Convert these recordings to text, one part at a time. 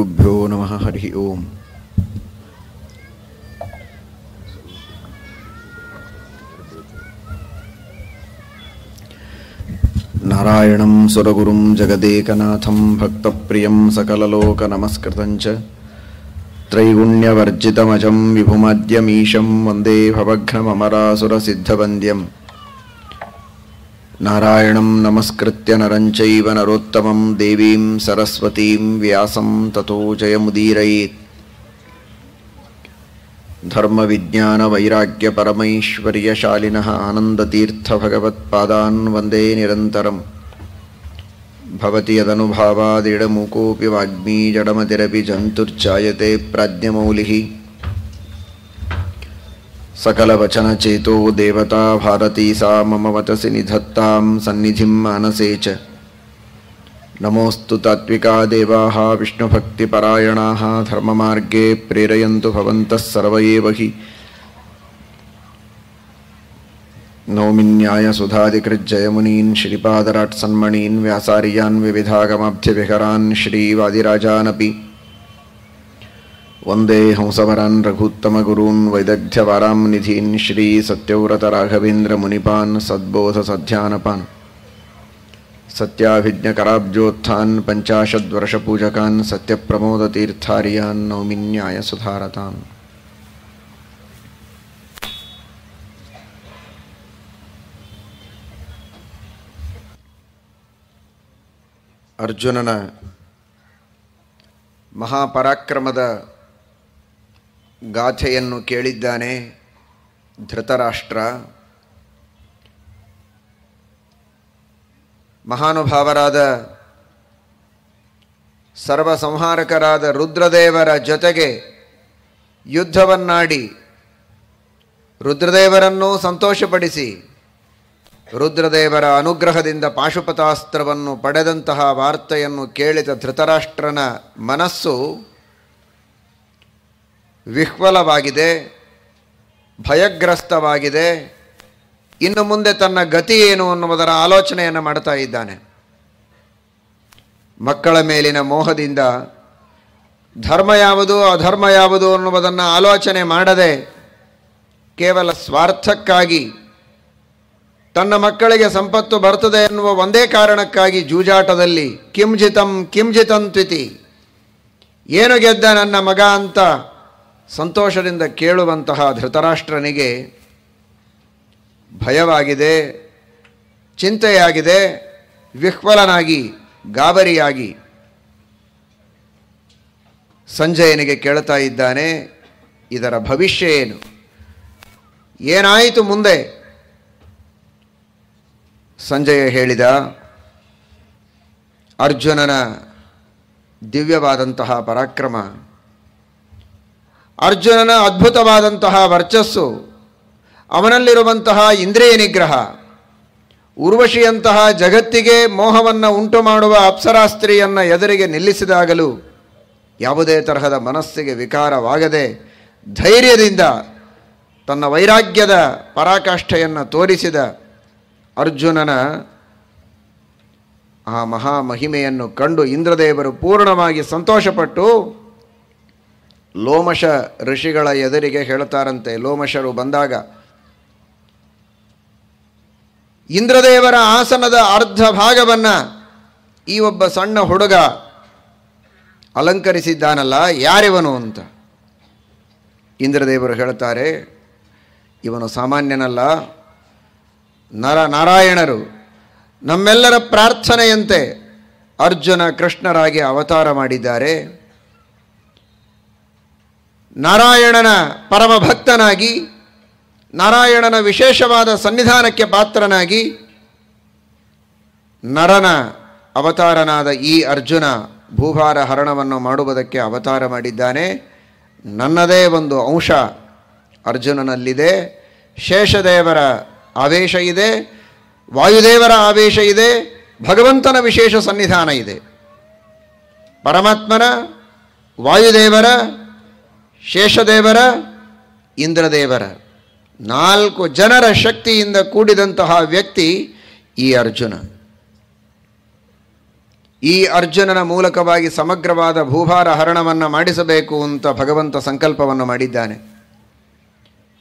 గురుభ్యో నమ హరి ఓం నారాయణం సురగురుం జగదేకనాథం భక్తప్రియం సకలలోకనమస్కృతం చ త్రైగుణ్యవర్జితమజం విభుమద్యమీశం వందే భవఘ్నమరాసురసిద్ధవంద్యం नारायणं नमस्कृत्य नरं चैव नरोत्तमं देवीं सरस्वतीं व्यासं ततो जयमुदीरयेत् धर्मविज्ञानवैराग्यपरमैश्वर्यशालिनः आनन्दतीर्थभगवत्पादान् वन्दे निरन्तरं भवति यदनुभावादिडमूकोऽपि वाग्मी जडमतिरपि जन्तुर्जायते प्राज्ञमौलिः सकल वचन चेतो देवता भारती सा मम वचसि निधत्ता सन्निधि मनसे च नमोस्तु तात्विका देवाः विष्णुभक्तिपरायणाः धर्ममार्गे प्रेरयन्तु भवन्तः सर्व एव हि नौमिन्यायसुधादिकृज्जयमुनीन् श्रीपादराट्सन्मणीन् व्यासार्यान् विविधागमब्ध्यविहरान् श्रीवादिराजानपि वंदे वन्दे हंसभरान् रघुत्तमगुरून् वैदग्ध्यवरां निधीन् श्रीसत्यव्रतराघवेन्द्रमुनिपान् सद्बोधसध्यानपान् सत्याभिज्ञकराब्जोत्थान् पञ्चाशद्वर्षपूजकान् सत्यप्रमोदतीर्थार्यान् सुधारतान अर्जुनन महापराक्रमद ಗಾಥೆಯನ್ನು ಕೇಳಿದ್ದಾನೆ ಧೃತರಾಷ್ಟ್ರ ಮಹಾನುಭಾವರಾದ ಸರ್ವಸಂಹಾರಕರಾದ ರುದ್ರದೇವರ ಜೊತೆಗೆ ಯುದ್ಧವನ್ನಾಡಿ ರುದ್ರದೇವರನ್ನು ಸಂತೋಷಪಡಿಸಿ ರುದ್ರದೇವರ ಅನುಗ್ರಹದಿಂದ ಪಾಶುಪತಾಸ್ತ್ರವನ್ನು ಪಡೆದಂತಹ ವಾರ್ತೆಯನ್ನು ಕೇಳಿದ ಧೃತರಾಷ್ಟ್ರನ ಮನಸ್ಸು ವಿಹ್ವಲವಾಗಿದೆ ಭಯಗ್ರಸ್ತವಾಗಿದೆ ಇನ್ನು ಮುಂದೆ ತನ್ನ ಗತಿ ಏನು ಅನ್ನುವುದರ ಆಲೋಚನೆಯನ್ನು ಮಾಡ್ತಾ ಇದ್ದಾನೆ ಮಕ್ಕಳ ಮೇಲಿನ ಮೋಹದಿಂದ ಧರ್ಮ ಯಾವುದು ಅಧರ್ಮ ಯಾವುದು ಅನ್ನುವುದನ್ನು ಆಲೋಚನೆ ಮಾಡದೆ ಕೇವಲ ಸ್ವಾರ್ಥಕ್ಕಾಗಿ ತನ್ನ ಮಕ್ಕಳಿಗೆ ಸಂಪತ್ತು ಬರ್ತದೆ ಎನ್ನುವ ಒಂದೇ ಕಾರಣಕ್ಕಾಗಿ ಜೂಜಾಟದಲ್ಲಿ ಕಿಂಜಿತಂ ಕಿಂಜಿತಂ ಏನು ಗೆದ್ದ ನನ್ನ ಮಗ ಅಂತ ಸಂತೋಷದಿಂದ ಕೇಳುವಂತಹ ಧೃತರಾಷ್ಟ್ರನಿಗೆ ಭಯವಾಗಿದೆ ಚಿಂತೆಯಾಗಿದೆ ವಿಹ್ವಲನಾಗಿ ಗಾಬರಿಯಾಗಿ ಸಂಜಯನಿಗೆ ಕೇಳ್ತಾ ಇದ್ದಾನೆ ಇದರ ಭವಿಷ್ಯ ಏನು ಏನಾಯಿತು ಮುಂದೆ ಸಂಜಯ ಹೇಳಿದ ಅರ್ಜುನನ ದಿವ್ಯವಾದಂತಹ ಪರಾಕ್ರಮ ಅರ್ಜುನನ ಅದ್ಭುತವಾದಂತಹ ವರ್ಚಸ್ಸು ಅವನಲ್ಲಿರುವಂತಹ ಇಂದ್ರಿಯ ನಿಗ್ರಹ ಉರ್ವಶಿಯಂತಹ ಜಗತ್ತಿಗೆ ಮೋಹವನ್ನು ಉಂಟು ಮಾಡುವ ಅಪ್ಸರಾಸ್ತ್ರೀಯನ್ನು ಎದುರಿಗೆ ನಿಲ್ಲಿಸಿದಾಗಲೂ ಯಾವುದೇ ತರಹದ ಮನಸ್ಸಿಗೆ ವಿಕಾರವಾಗದೆ ಧೈರ್ಯದಿಂದ ತನ್ನ ವೈರಾಗ್ಯದ ಪರಾಕಾಷ್ಠೆಯನ್ನು ತೋರಿಸಿದ ಅರ್ಜುನನ ಆ ಮಹಾಮಹಿಮೆಯನ್ನು ಕಂಡು ಇಂದ್ರದೇವರು ಪೂರ್ಣವಾಗಿ ಸಂತೋಷಪಟ್ಟು ಲೋಮಶ ಋಷಿಗಳ ಎದುರಿಗೆ ಹೇಳ್ತಾರಂತೆ ಲೋಮಶರು ಬಂದಾಗ ಇಂದ್ರದೇವರ ಆಸನದ ಅರ್ಧ ಭಾಗವನ್ನು ಈ ಒಬ್ಬ ಸಣ್ಣ ಹುಡುಗ ಅಲಂಕರಿಸಿದ್ದಾನಲ್ಲ ಯಾರಿವನು ಅಂತ ಇಂದ್ರದೇವರು ಹೇಳ್ತಾರೆ ಇವನು ಸಾಮಾನ್ಯನಲ್ಲ ನರ ನಾರಾಯಣರು ನಮ್ಮೆಲ್ಲರ ಪ್ರಾರ್ಥನೆಯಂತೆ ಅರ್ಜುನ ಕೃಷ್ಣರಾಗಿ ಅವತಾರ ಮಾಡಿದ್ದಾರೆ ನಾರಾಯಣನ ಪರಮ ಭಕ್ತನಾಗಿ ನಾರಾಯಣನ ವಿಶೇಷವಾದ ಸನ್ನಿಧಾನಕ್ಕೆ ಪಾತ್ರನಾಗಿ ನರನ ಅವತಾರನಾದ ಈ ಅರ್ಜುನ ಭೂಭಾರ ಹರಣವನ್ನು ಮಾಡುವುದಕ್ಕೆ ಅವತಾರ ಮಾಡಿದ್ದಾನೆ ನನ್ನದೇ ಒಂದು ಅಂಶ ಅರ್ಜುನನಲ್ಲಿದೆ ಶೇಷದೇವರ ಆವೇಶ ಇದೆ ವಾಯುದೇವರ ಆವೇಶ ಇದೆ ಭಗವಂತನ ವಿಶೇಷ ಸನ್ನಿಧಾನ ಇದೆ ಪರಮಾತ್ಮನ ವಾಯುದೇವರ ಶೇಷದೇವರ ಇಂದ್ರದೇವರ ನಾಲ್ಕು ಜನರ ಶಕ್ತಿಯಿಂದ ಕೂಡಿದಂತಹ ವ್ಯಕ್ತಿ ಈ ಅರ್ಜುನ ಈ ಅರ್ಜುನನ ಮೂಲಕವಾಗಿ ಸಮಗ್ರವಾದ ಭೂಭಾರ ಹರಣವನ್ನು ಮಾಡಿಸಬೇಕು ಅಂತ ಭಗವಂತ ಸಂಕಲ್ಪವನ್ನು ಮಾಡಿದ್ದಾನೆ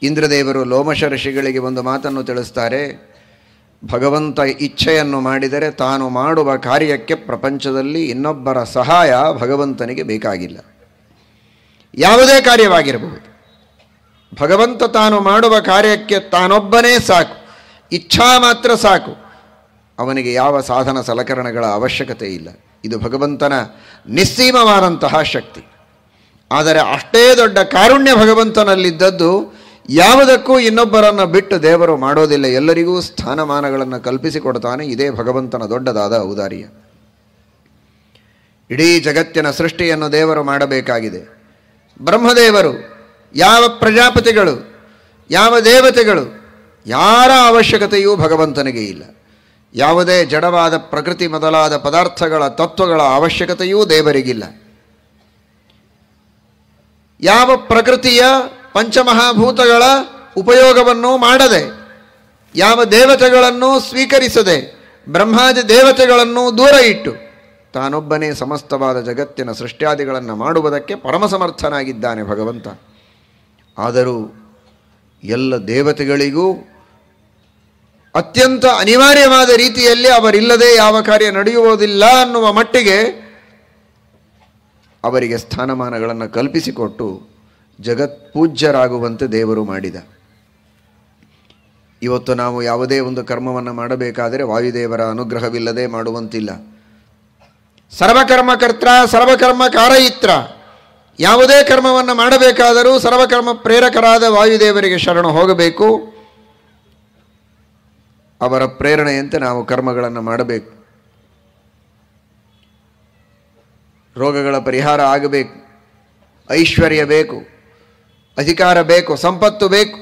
ಇಂದ್ರದೇವರು ಲೋಮಶ ಋಷಿಗಳಿಗೆ ಒಂದು ಮಾತನ್ನು ತಿಳಿಸ್ತಾರೆ ಭಗವಂತ ಇಚ್ಛೆಯನ್ನು ಮಾಡಿದರೆ ತಾನು ಮಾಡುವ ಕಾರ್ಯಕ್ಕೆ ಪ್ರಪಂಚದಲ್ಲಿ ಇನ್ನೊಬ್ಬರ ಸಹಾಯ ಭಗವಂತನಿಗೆ ಬೇಕಾಗಿಲ್ಲ ಯಾವುದೇ ಕಾರ್ಯವಾಗಿರಬಹುದು ಭಗವಂತ ತಾನು ಮಾಡುವ ಕಾರ್ಯಕ್ಕೆ ತಾನೊಬ್ಬನೇ ಸಾಕು ಇಚ್ಛಾ ಮಾತ್ರ ಸಾಕು ಅವನಿಗೆ ಯಾವ ಸಾಧನ ಸಲಕರಣೆಗಳ ಅವಶ್ಯಕತೆ ಇಲ್ಲ ಇದು ಭಗವಂತನ ನಿಸ್ಸೀಮವಾದಂತಹ ಶಕ್ತಿ ಆದರೆ ಅಷ್ಟೇ ದೊಡ್ಡ ಕಾರುಣ್ಯ ಭಗವಂತನಲ್ಲಿದ್ದದ್ದು ಯಾವುದಕ್ಕೂ ಇನ್ನೊಬ್ಬರನ್ನು ಬಿಟ್ಟು ದೇವರು ಮಾಡೋದಿಲ್ಲ ಎಲ್ಲರಿಗೂ ಸ್ಥಾನಮಾನಗಳನ್ನು ಕಲ್ಪಿಸಿಕೊಡ್ತಾನೆ ಇದೇ ಭಗವಂತನ ದೊಡ್ಡದಾದ ಔದಾರ್ಯ ಇಡೀ ಜಗತ್ತಿನ ಸೃಷ್ಟಿಯನ್ನು ದೇವರು ಮಾಡಬೇಕಾಗಿದೆ ಬ್ರಹ್ಮದೇವರು ಯಾವ ಪ್ರಜಾಪತಿಗಳು ಯಾವ ದೇವತೆಗಳು ಯಾರ ಅವಶ್ಯಕತೆಯೂ ಭಗವಂತನಿಗೆ ಇಲ್ಲ ಯಾವುದೇ ಜಡವಾದ ಪ್ರಕೃತಿ ಮೊದಲಾದ ಪದಾರ್ಥಗಳ ತತ್ವಗಳ ಅವಶ್ಯಕತೆಯೂ ದೇವರಿಗಿಲ್ಲ ಯಾವ ಪ್ರಕೃತಿಯ ಪಂಚಮಹಾಭೂತಗಳ ಉಪಯೋಗವನ್ನು ಮಾಡದೆ ಯಾವ ದೇವತೆಗಳನ್ನು ಸ್ವೀಕರಿಸದೆ ಬ್ರಹ್ಮಾದಿ ದೇವತೆಗಳನ್ನು ದೂರ ಇಟ್ಟು ತಾನೊಬ್ಬನೇ ಸಮಸ್ತವಾದ ಜಗತ್ತಿನ ಸೃಷ್ಟ್ಯಾದಿಗಳನ್ನು ಮಾಡುವುದಕ್ಕೆ ಪರಮ ಸಮರ್ಥನಾಗಿದ್ದಾನೆ ಭಗವಂತ ಆದರೂ ಎಲ್ಲ ದೇವತೆಗಳಿಗೂ ಅತ್ಯಂತ ಅನಿವಾರ್ಯವಾದ ರೀತಿಯಲ್ಲಿ ಅವರಿಲ್ಲದೆ ಯಾವ ಕಾರ್ಯ ನಡೆಯುವುದಿಲ್ಲ ಅನ್ನುವ ಮಟ್ಟಿಗೆ ಅವರಿಗೆ ಸ್ಥಾನಮಾನಗಳನ್ನು ಕಲ್ಪಿಸಿಕೊಟ್ಟು ಪೂಜ್ಯರಾಗುವಂತೆ ದೇವರು ಮಾಡಿದ ಇವತ್ತು ನಾವು ಯಾವುದೇ ಒಂದು ಕರ್ಮವನ್ನು ಮಾಡಬೇಕಾದರೆ ವಾಯುದೇವರ ಅನುಗ್ರಹವಿಲ್ಲದೆ ಮಾಡುವಂತಿಲ್ಲ ಸರ್ವಕರ್ಮಕರ್ತ ಸರ್ವಕರ್ಮ ಕಾರಯಿತ್ರ ಯಾವುದೇ ಕರ್ಮವನ್ನು ಮಾಡಬೇಕಾದರೂ ಸರ್ವಕರ್ಮ ಪ್ರೇರಕರಾದ ವಾಯುದೇವರಿಗೆ ಶರಣು ಹೋಗಬೇಕು ಅವರ ಪ್ರೇರಣೆಯಂತೆ ನಾವು ಕರ್ಮಗಳನ್ನು ಮಾಡಬೇಕು ರೋಗಗಳ ಪರಿಹಾರ ಆಗಬೇಕು ಐಶ್ವರ್ಯ ಬೇಕು ಅಧಿಕಾರ ಬೇಕು ಸಂಪತ್ತು ಬೇಕು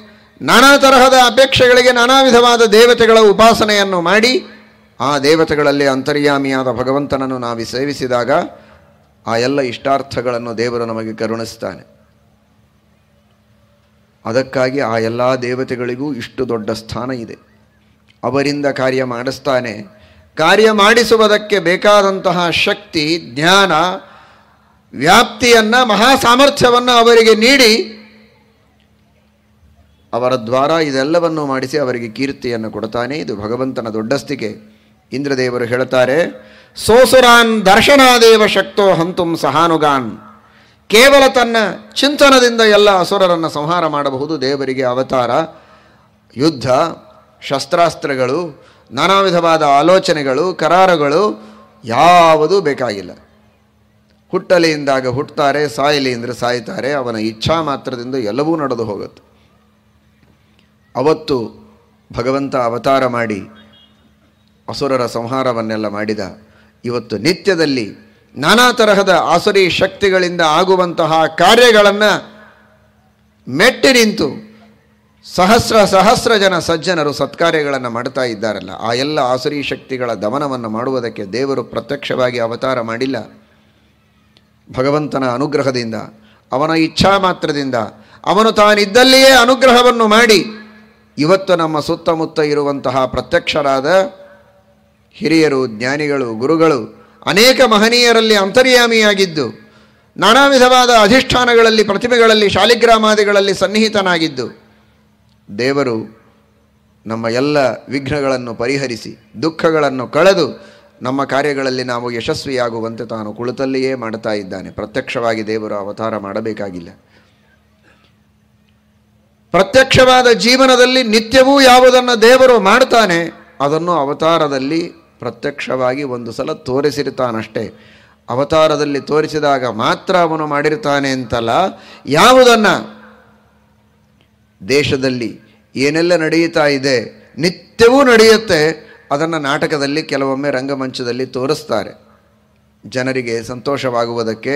ನಾನಾ ತರಹದ ಅಪೇಕ್ಷೆಗಳಿಗೆ ನಾನಾ ವಿಧವಾದ ದೇವತೆಗಳ ಉಪಾಸನೆಯನ್ನು ಮಾಡಿ ಆ ದೇವತೆಗಳಲ್ಲಿ ಅಂತರ್ಯಾಮಿಯಾದ ಭಗವಂತನನ್ನು ನಾವು ಸೇವಿಸಿದಾಗ ಆ ಎಲ್ಲ ಇಷ್ಟಾರ್ಥಗಳನ್ನು ದೇವರು ನಮಗೆ ಕರುಣಿಸ್ತಾನೆ ಅದಕ್ಕಾಗಿ ಆ ಎಲ್ಲ ದೇವತೆಗಳಿಗೂ ಇಷ್ಟು ದೊಡ್ಡ ಸ್ಥಾನ ಇದೆ ಅವರಿಂದ ಕಾರ್ಯ ಮಾಡಿಸ್ತಾನೆ ಕಾರ್ಯ ಮಾಡಿಸುವುದಕ್ಕೆ ಬೇಕಾದಂತಹ ಶಕ್ತಿ ಜ್ಞಾನ ವ್ಯಾಪ್ತಿಯನ್ನು ಮಹಾ ಸಾಮರ್ಥ್ಯವನ್ನು ಅವರಿಗೆ ನೀಡಿ ಅವರ ದ್ವಾರ ಇದೆಲ್ಲವನ್ನು ಮಾಡಿಸಿ ಅವರಿಗೆ ಕೀರ್ತಿಯನ್ನು ಕೊಡ್ತಾನೆ ಇದು ಭಗವಂತನ ದೊಡ್ಡಸ್ತಿಕೆ ಇಂದ್ರದೇವರು ಹೇಳುತ್ತಾರೆ ಸೋಸುರಾನ್ ದರ್ಶನಾದೇವ ಶಕ್ತೋ ಹಂತುಂ ಸಹಾನುಗಾನ್ ಕೇವಲ ತನ್ನ ಚಿಂತನದಿಂದ ಎಲ್ಲ ಅಸುರರನ್ನು ಸಂಹಾರ ಮಾಡಬಹುದು ದೇವರಿಗೆ ಅವತಾರ ಯುದ್ಧ ಶಸ್ತ್ರಾಸ್ತ್ರಗಳು ನಾನಾ ವಿಧವಾದ ಆಲೋಚನೆಗಳು ಕರಾರುಗಳು ಯಾವುದೂ ಬೇಕಾಗಿಲ್ಲ ಹುಟ್ಟಲಿಯಿಂದಾಗ ಹುಟ್ಟುತ್ತಾರೆ ಸಾಯಲಿ ಅಂದರೆ ಸಾಯ್ತಾರೆ ಅವನ ಇಚ್ಛಾ ಮಾತ್ರದಿಂದ ಎಲ್ಲವೂ ನಡೆದು ಹೋಗುತ್ತೆ ಅವತ್ತು ಭಗವಂತ ಅವತಾರ ಮಾಡಿ ಅಸುರರ ಸಂಹಾರವನ್ನೆಲ್ಲ ಮಾಡಿದ ಇವತ್ತು ನಿತ್ಯದಲ್ಲಿ ನಾನಾ ತರಹದ ಆಸುರಿ ಶಕ್ತಿಗಳಿಂದ ಆಗುವಂತಹ ಕಾರ್ಯಗಳನ್ನು ಮೆಟ್ಟಿ ನಿಂತು ಸಹಸ್ರ ಸಹಸ್ರ ಜನ ಸಜ್ಜನರು ಸತ್ಕಾರ್ಯಗಳನ್ನು ಮಾಡ್ತಾ ಇದ್ದಾರಲ್ಲ ಆ ಎಲ್ಲ ಆಸುರಿ ಶಕ್ತಿಗಳ ದಮನವನ್ನು ಮಾಡುವುದಕ್ಕೆ ದೇವರು ಪ್ರತ್ಯಕ್ಷವಾಗಿ ಅವತಾರ ಮಾಡಿಲ್ಲ ಭಗವಂತನ ಅನುಗ್ರಹದಿಂದ ಅವನ ಇಚ್ಛಾ ಮಾತ್ರದಿಂದ ಅವನು ತಾನಿದ್ದಲ್ಲಿಯೇ ಅನುಗ್ರಹವನ್ನು ಮಾಡಿ ಇವತ್ತು ನಮ್ಮ ಸುತ್ತಮುತ್ತ ಇರುವಂತಹ ಪ್ರತ್ಯಕ್ಷರಾದ ಹಿರಿಯರು ಜ್ಞಾನಿಗಳು ಗುರುಗಳು ಅನೇಕ ಮಹನೀಯರಲ್ಲಿ ಅಂತರ್ಯಾಮಿಯಾಗಿದ್ದು ನಾನಾ ವಿಧವಾದ ಅಧಿಷ್ಠಾನಗಳಲ್ಲಿ ಪ್ರತಿಮೆಗಳಲ್ಲಿ ಶಾಲಿಗ್ರಾಮಾದಿಗಳಲ್ಲಿ ಸನ್ನಿಹಿತನಾಗಿದ್ದು ದೇವರು ನಮ್ಮ ಎಲ್ಲ ವಿಘ್ನಗಳನ್ನು ಪರಿಹರಿಸಿ ದುಃಖಗಳನ್ನು ಕಳೆದು ನಮ್ಮ ಕಾರ್ಯಗಳಲ್ಲಿ ನಾವು ಯಶಸ್ವಿಯಾಗುವಂತೆ ತಾನು ಕುಳಿತಲ್ಲಿಯೇ ಮಾಡ್ತಾ ಇದ್ದಾನೆ ಪ್ರತ್ಯಕ್ಷವಾಗಿ ದೇವರು ಅವತಾರ ಮಾಡಬೇಕಾಗಿಲ್ಲ ಪ್ರತ್ಯಕ್ಷವಾದ ಜೀವನದಲ್ಲಿ ನಿತ್ಯವೂ ಯಾವುದನ್ನು ದೇವರು ಮಾಡ್ತಾನೆ ಅದನ್ನು ಅವತಾರದಲ್ಲಿ ಪ್ರತ್ಯಕ್ಷವಾಗಿ ಒಂದು ಸಲ ತೋರಿಸಿರ್ತಾನಷ್ಟೇ ಅವತಾರದಲ್ಲಿ ತೋರಿಸಿದಾಗ ಮಾತ್ರ ಅವನು ಮಾಡಿರ್ತಾನೆ ಅಂತಲ್ಲ ಯಾವುದನ್ನು ದೇಶದಲ್ಲಿ ಏನೆಲ್ಲ ನಡೆಯುತ್ತಾ ಇದೆ ನಿತ್ಯವೂ ನಡೆಯುತ್ತೆ ಅದನ್ನು ನಾಟಕದಲ್ಲಿ ಕೆಲವೊಮ್ಮೆ ರಂಗಮಂಚದಲ್ಲಿ ತೋರಿಸ್ತಾರೆ ಜನರಿಗೆ ಸಂತೋಷವಾಗುವುದಕ್ಕೆ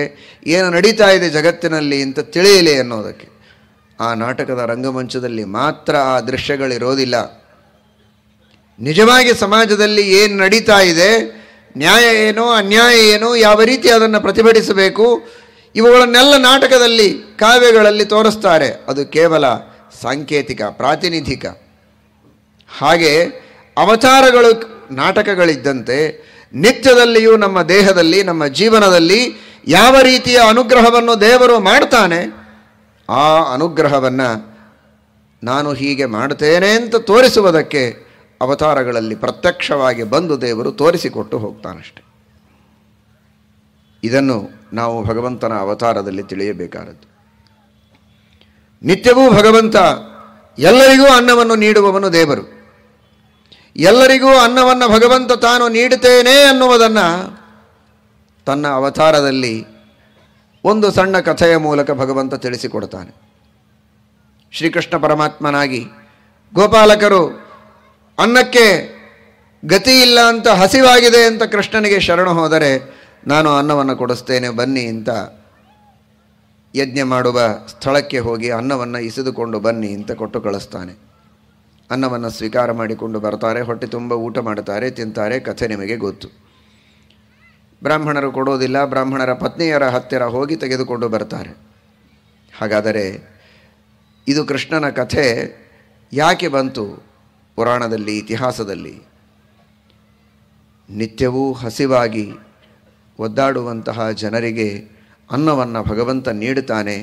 ಏನು ನಡೀತಾ ಇದೆ ಜಗತ್ತಿನಲ್ಲಿ ಅಂತ ತಿಳಿಯಲಿ ಅನ್ನೋದಕ್ಕೆ ಆ ನಾಟಕದ ರಂಗಮಂಚದಲ್ಲಿ ಮಾತ್ರ ಆ ದೃಶ್ಯಗಳಿರೋದಿಲ್ಲ ನಿಜವಾಗಿ ಸಮಾಜದಲ್ಲಿ ಏನು ನಡೀತಾ ಇದೆ ನ್ಯಾಯ ಏನು ಅನ್ಯಾಯ ಏನು ಯಾವ ರೀತಿ ಅದನ್ನು ಪ್ರತಿಭಟಿಸಬೇಕು ಇವುಗಳನ್ನೆಲ್ಲ ನಾಟಕದಲ್ಲಿ ಕಾವ್ಯಗಳಲ್ಲಿ ತೋರಿಸ್ತಾರೆ ಅದು ಕೇವಲ ಸಾಂಕೇತಿಕ ಪ್ರಾತಿನಿಧಿಕ ಹಾಗೆ ಅವತಾರಗಳು ನಾಟಕಗಳಿದ್ದಂತೆ ನಿತ್ಯದಲ್ಲಿಯೂ ನಮ್ಮ ದೇಹದಲ್ಲಿ ನಮ್ಮ ಜೀವನದಲ್ಲಿ ಯಾವ ರೀತಿಯ ಅನುಗ್ರಹವನ್ನು ದೇವರು ಮಾಡ್ತಾನೆ ಆ ಅನುಗ್ರಹವನ್ನು ನಾನು ಹೀಗೆ ಮಾಡ್ತೇನೆ ಅಂತ ತೋರಿಸುವುದಕ್ಕೆ ಅವತಾರಗಳಲ್ಲಿ ಪ್ರತ್ಯಕ್ಷವಾಗಿ ಬಂದು ದೇವರು ತೋರಿಸಿಕೊಟ್ಟು ಹೋಗ್ತಾನಷ್ಟೆ ಇದನ್ನು ನಾವು ಭಗವಂತನ ಅವತಾರದಲ್ಲಿ ತಿಳಿಯಬೇಕಾದದ್ದು ನಿತ್ಯವೂ ಭಗವಂತ ಎಲ್ಲರಿಗೂ ಅನ್ನವನ್ನು ನೀಡುವವನು ದೇವರು ಎಲ್ಲರಿಗೂ ಅನ್ನವನ್ನು ಭಗವಂತ ತಾನು ನೀಡುತ್ತೇನೆ ಅನ್ನುವುದನ್ನು ತನ್ನ ಅವತಾರದಲ್ಲಿ ಒಂದು ಸಣ್ಣ ಕಥೆಯ ಮೂಲಕ ಭಗವಂತ ತಿಳಿಸಿಕೊಡ್ತಾನೆ ಶ್ರೀಕೃಷ್ಣ ಪರಮಾತ್ಮನಾಗಿ ಗೋಪಾಲಕರು ಅನ್ನಕ್ಕೆ ಗತಿ ಇಲ್ಲ ಅಂತ ಹಸಿವಾಗಿದೆ ಅಂತ ಕೃಷ್ಣನಿಗೆ ಶರಣ ಹೋದರೆ ನಾನು ಅನ್ನವನ್ನು ಕೊಡಿಸ್ತೇನೆ ಬನ್ನಿ ಅಂತ ಯಜ್ಞ ಮಾಡುವ ಸ್ಥಳಕ್ಕೆ ಹೋಗಿ ಅನ್ನವನ್ನು ಇಸಿದುಕೊಂಡು ಬನ್ನಿ ಅಂತ ಕೊಟ್ಟು ಕಳಿಸ್ತಾನೆ ಅನ್ನವನ್ನು ಸ್ವೀಕಾರ ಮಾಡಿಕೊಂಡು ಬರ್ತಾರೆ ಹೊಟ್ಟೆ ತುಂಬ ಊಟ ಮಾಡ್ತಾರೆ ತಿಂತಾರೆ ಕಥೆ ನಿಮಗೆ ಗೊತ್ತು ಬ್ರಾಹ್ಮಣರು ಕೊಡೋದಿಲ್ಲ ಬ್ರಾಹ್ಮಣರ ಪತ್ನಿಯರ ಹತ್ತಿರ ಹೋಗಿ ತೆಗೆದುಕೊಂಡು ಬರ್ತಾರೆ ಹಾಗಾದರೆ ಇದು ಕೃಷ್ಣನ ಕಥೆ ಯಾಕೆ ಬಂತು ಪುರಾಣದಲ್ಲಿ ಇತಿಹಾಸದಲ್ಲಿ ನಿತ್ಯವೂ ಹಸಿವಾಗಿ ಒದ್ದಾಡುವಂತಹ ಜನರಿಗೆ ಅನ್ನವನ್ನು ಭಗವಂತ ನೀಡುತ್ತಾನೆ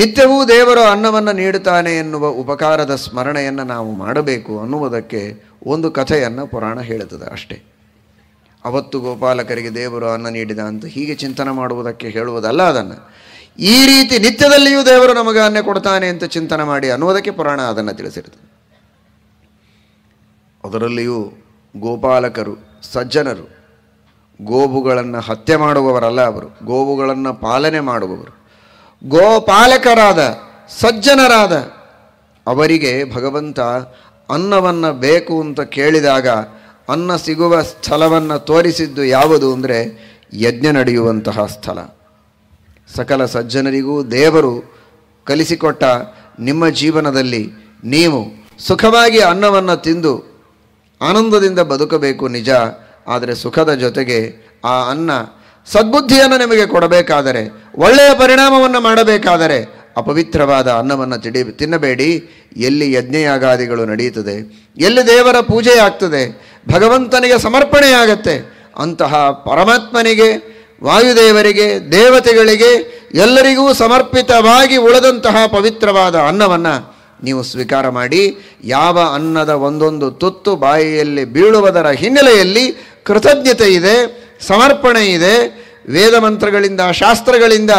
ನಿತ್ಯವೂ ದೇವರು ಅನ್ನವನ್ನು ನೀಡುತ್ತಾನೆ ಎನ್ನುವ ಉಪಕಾರದ ಸ್ಮರಣೆಯನ್ನು ನಾವು ಮಾಡಬೇಕು ಅನ್ನುವುದಕ್ಕೆ ಒಂದು ಕಥೆಯನ್ನು ಪುರಾಣ ಹೇಳುತ್ತದೆ ಅಷ್ಟೇ ಅವತ್ತು ಗೋಪಾಲಕರಿಗೆ ದೇವರು ಅನ್ನ ನೀಡಿದ ಅಂತ ಹೀಗೆ ಚಿಂತನೆ ಮಾಡುವುದಕ್ಕೆ ಹೇಳುವುದಲ್ಲ ಅದನ್ನು ಈ ರೀತಿ ನಿತ್ಯದಲ್ಲಿಯೂ ದೇವರು ನಮಗೆ ಅನ್ನ ಕೊಡ್ತಾನೆ ಅಂತ ಚಿಂತನೆ ಮಾಡಿ ಅನ್ನುವುದಕ್ಕೆ ಪುರಾಣ ಅದನ್ನು ತಿಳಿಸಿರುತ್ತದೆ ಅದರಲ್ಲಿಯೂ ಗೋಪಾಲಕರು ಸಜ್ಜನರು ಗೋವುಗಳನ್ನು ಹತ್ಯೆ ಮಾಡುವವರಲ್ಲ ಅವರು ಗೋವುಗಳನ್ನು ಪಾಲನೆ ಮಾಡುವವರು ಗೋಪಾಲಕರಾದ ಸಜ್ಜನರಾದ ಅವರಿಗೆ ಭಗವಂತ ಅನ್ನವನ್ನು ಬೇಕು ಅಂತ ಕೇಳಿದಾಗ ಅನ್ನ ಸಿಗುವ ಸ್ಥಳವನ್ನು ತೋರಿಸಿದ್ದು ಯಾವುದು ಅಂದರೆ ಯಜ್ಞ ನಡೆಯುವಂತಹ ಸ್ಥಳ ಸಕಲ ಸಜ್ಜನರಿಗೂ ದೇವರು ಕಲಿಸಿಕೊಟ್ಟ ನಿಮ್ಮ ಜೀವನದಲ್ಲಿ ನೀವು ಸುಖವಾಗಿ ಅನ್ನವನ್ನು ತಿಂದು ಆನಂದದಿಂದ ಬದುಕಬೇಕು ನಿಜ ಆದರೆ ಸುಖದ ಜೊತೆಗೆ ಆ ಅನ್ನ ಸದ್ಬುದ್ಧಿಯನ್ನು ನಿಮಗೆ ಕೊಡಬೇಕಾದರೆ ಒಳ್ಳೆಯ ಪರಿಣಾಮವನ್ನು ಮಾಡಬೇಕಾದರೆ ಅಪವಿತ್ರವಾದ ಅನ್ನವನ್ನು ತಿಡಿ ತಿನ್ನಬೇಡಿ ಎಲ್ಲಿ ಯಜ್ಞಯಾಗಾದಿಗಳು ನಡೆಯುತ್ತದೆ ಎಲ್ಲಿ ದೇವರ ಪೂಜೆ ಆಗ್ತದೆ ಭಗವಂತನಿಗೆ ಸಮರ್ಪಣೆಯಾಗತ್ತೆ ಅಂತಹ ಪರಮಾತ್ಮನಿಗೆ ವಾಯುದೇವರಿಗೆ ದೇವತೆಗಳಿಗೆ ಎಲ್ಲರಿಗೂ ಸಮರ್ಪಿತವಾಗಿ ಉಳಿದಂತಹ ಪವಿತ್ರವಾದ ಅನ್ನವನ್ನು ನೀವು ಸ್ವೀಕಾರ ಮಾಡಿ ಯಾವ ಅನ್ನದ ಒಂದೊಂದು ತುತ್ತು ಬಾಯಿಯಲ್ಲಿ ಬೀಳುವುದರ ಹಿನ್ನೆಲೆಯಲ್ಲಿ ಕೃತಜ್ಞತೆ ಇದೆ ಸಮರ್ಪಣೆ ಇದೆ ವೇದ ಮಂತ್ರಗಳಿಂದ ಶಾಸ್ತ್ರಗಳಿಂದ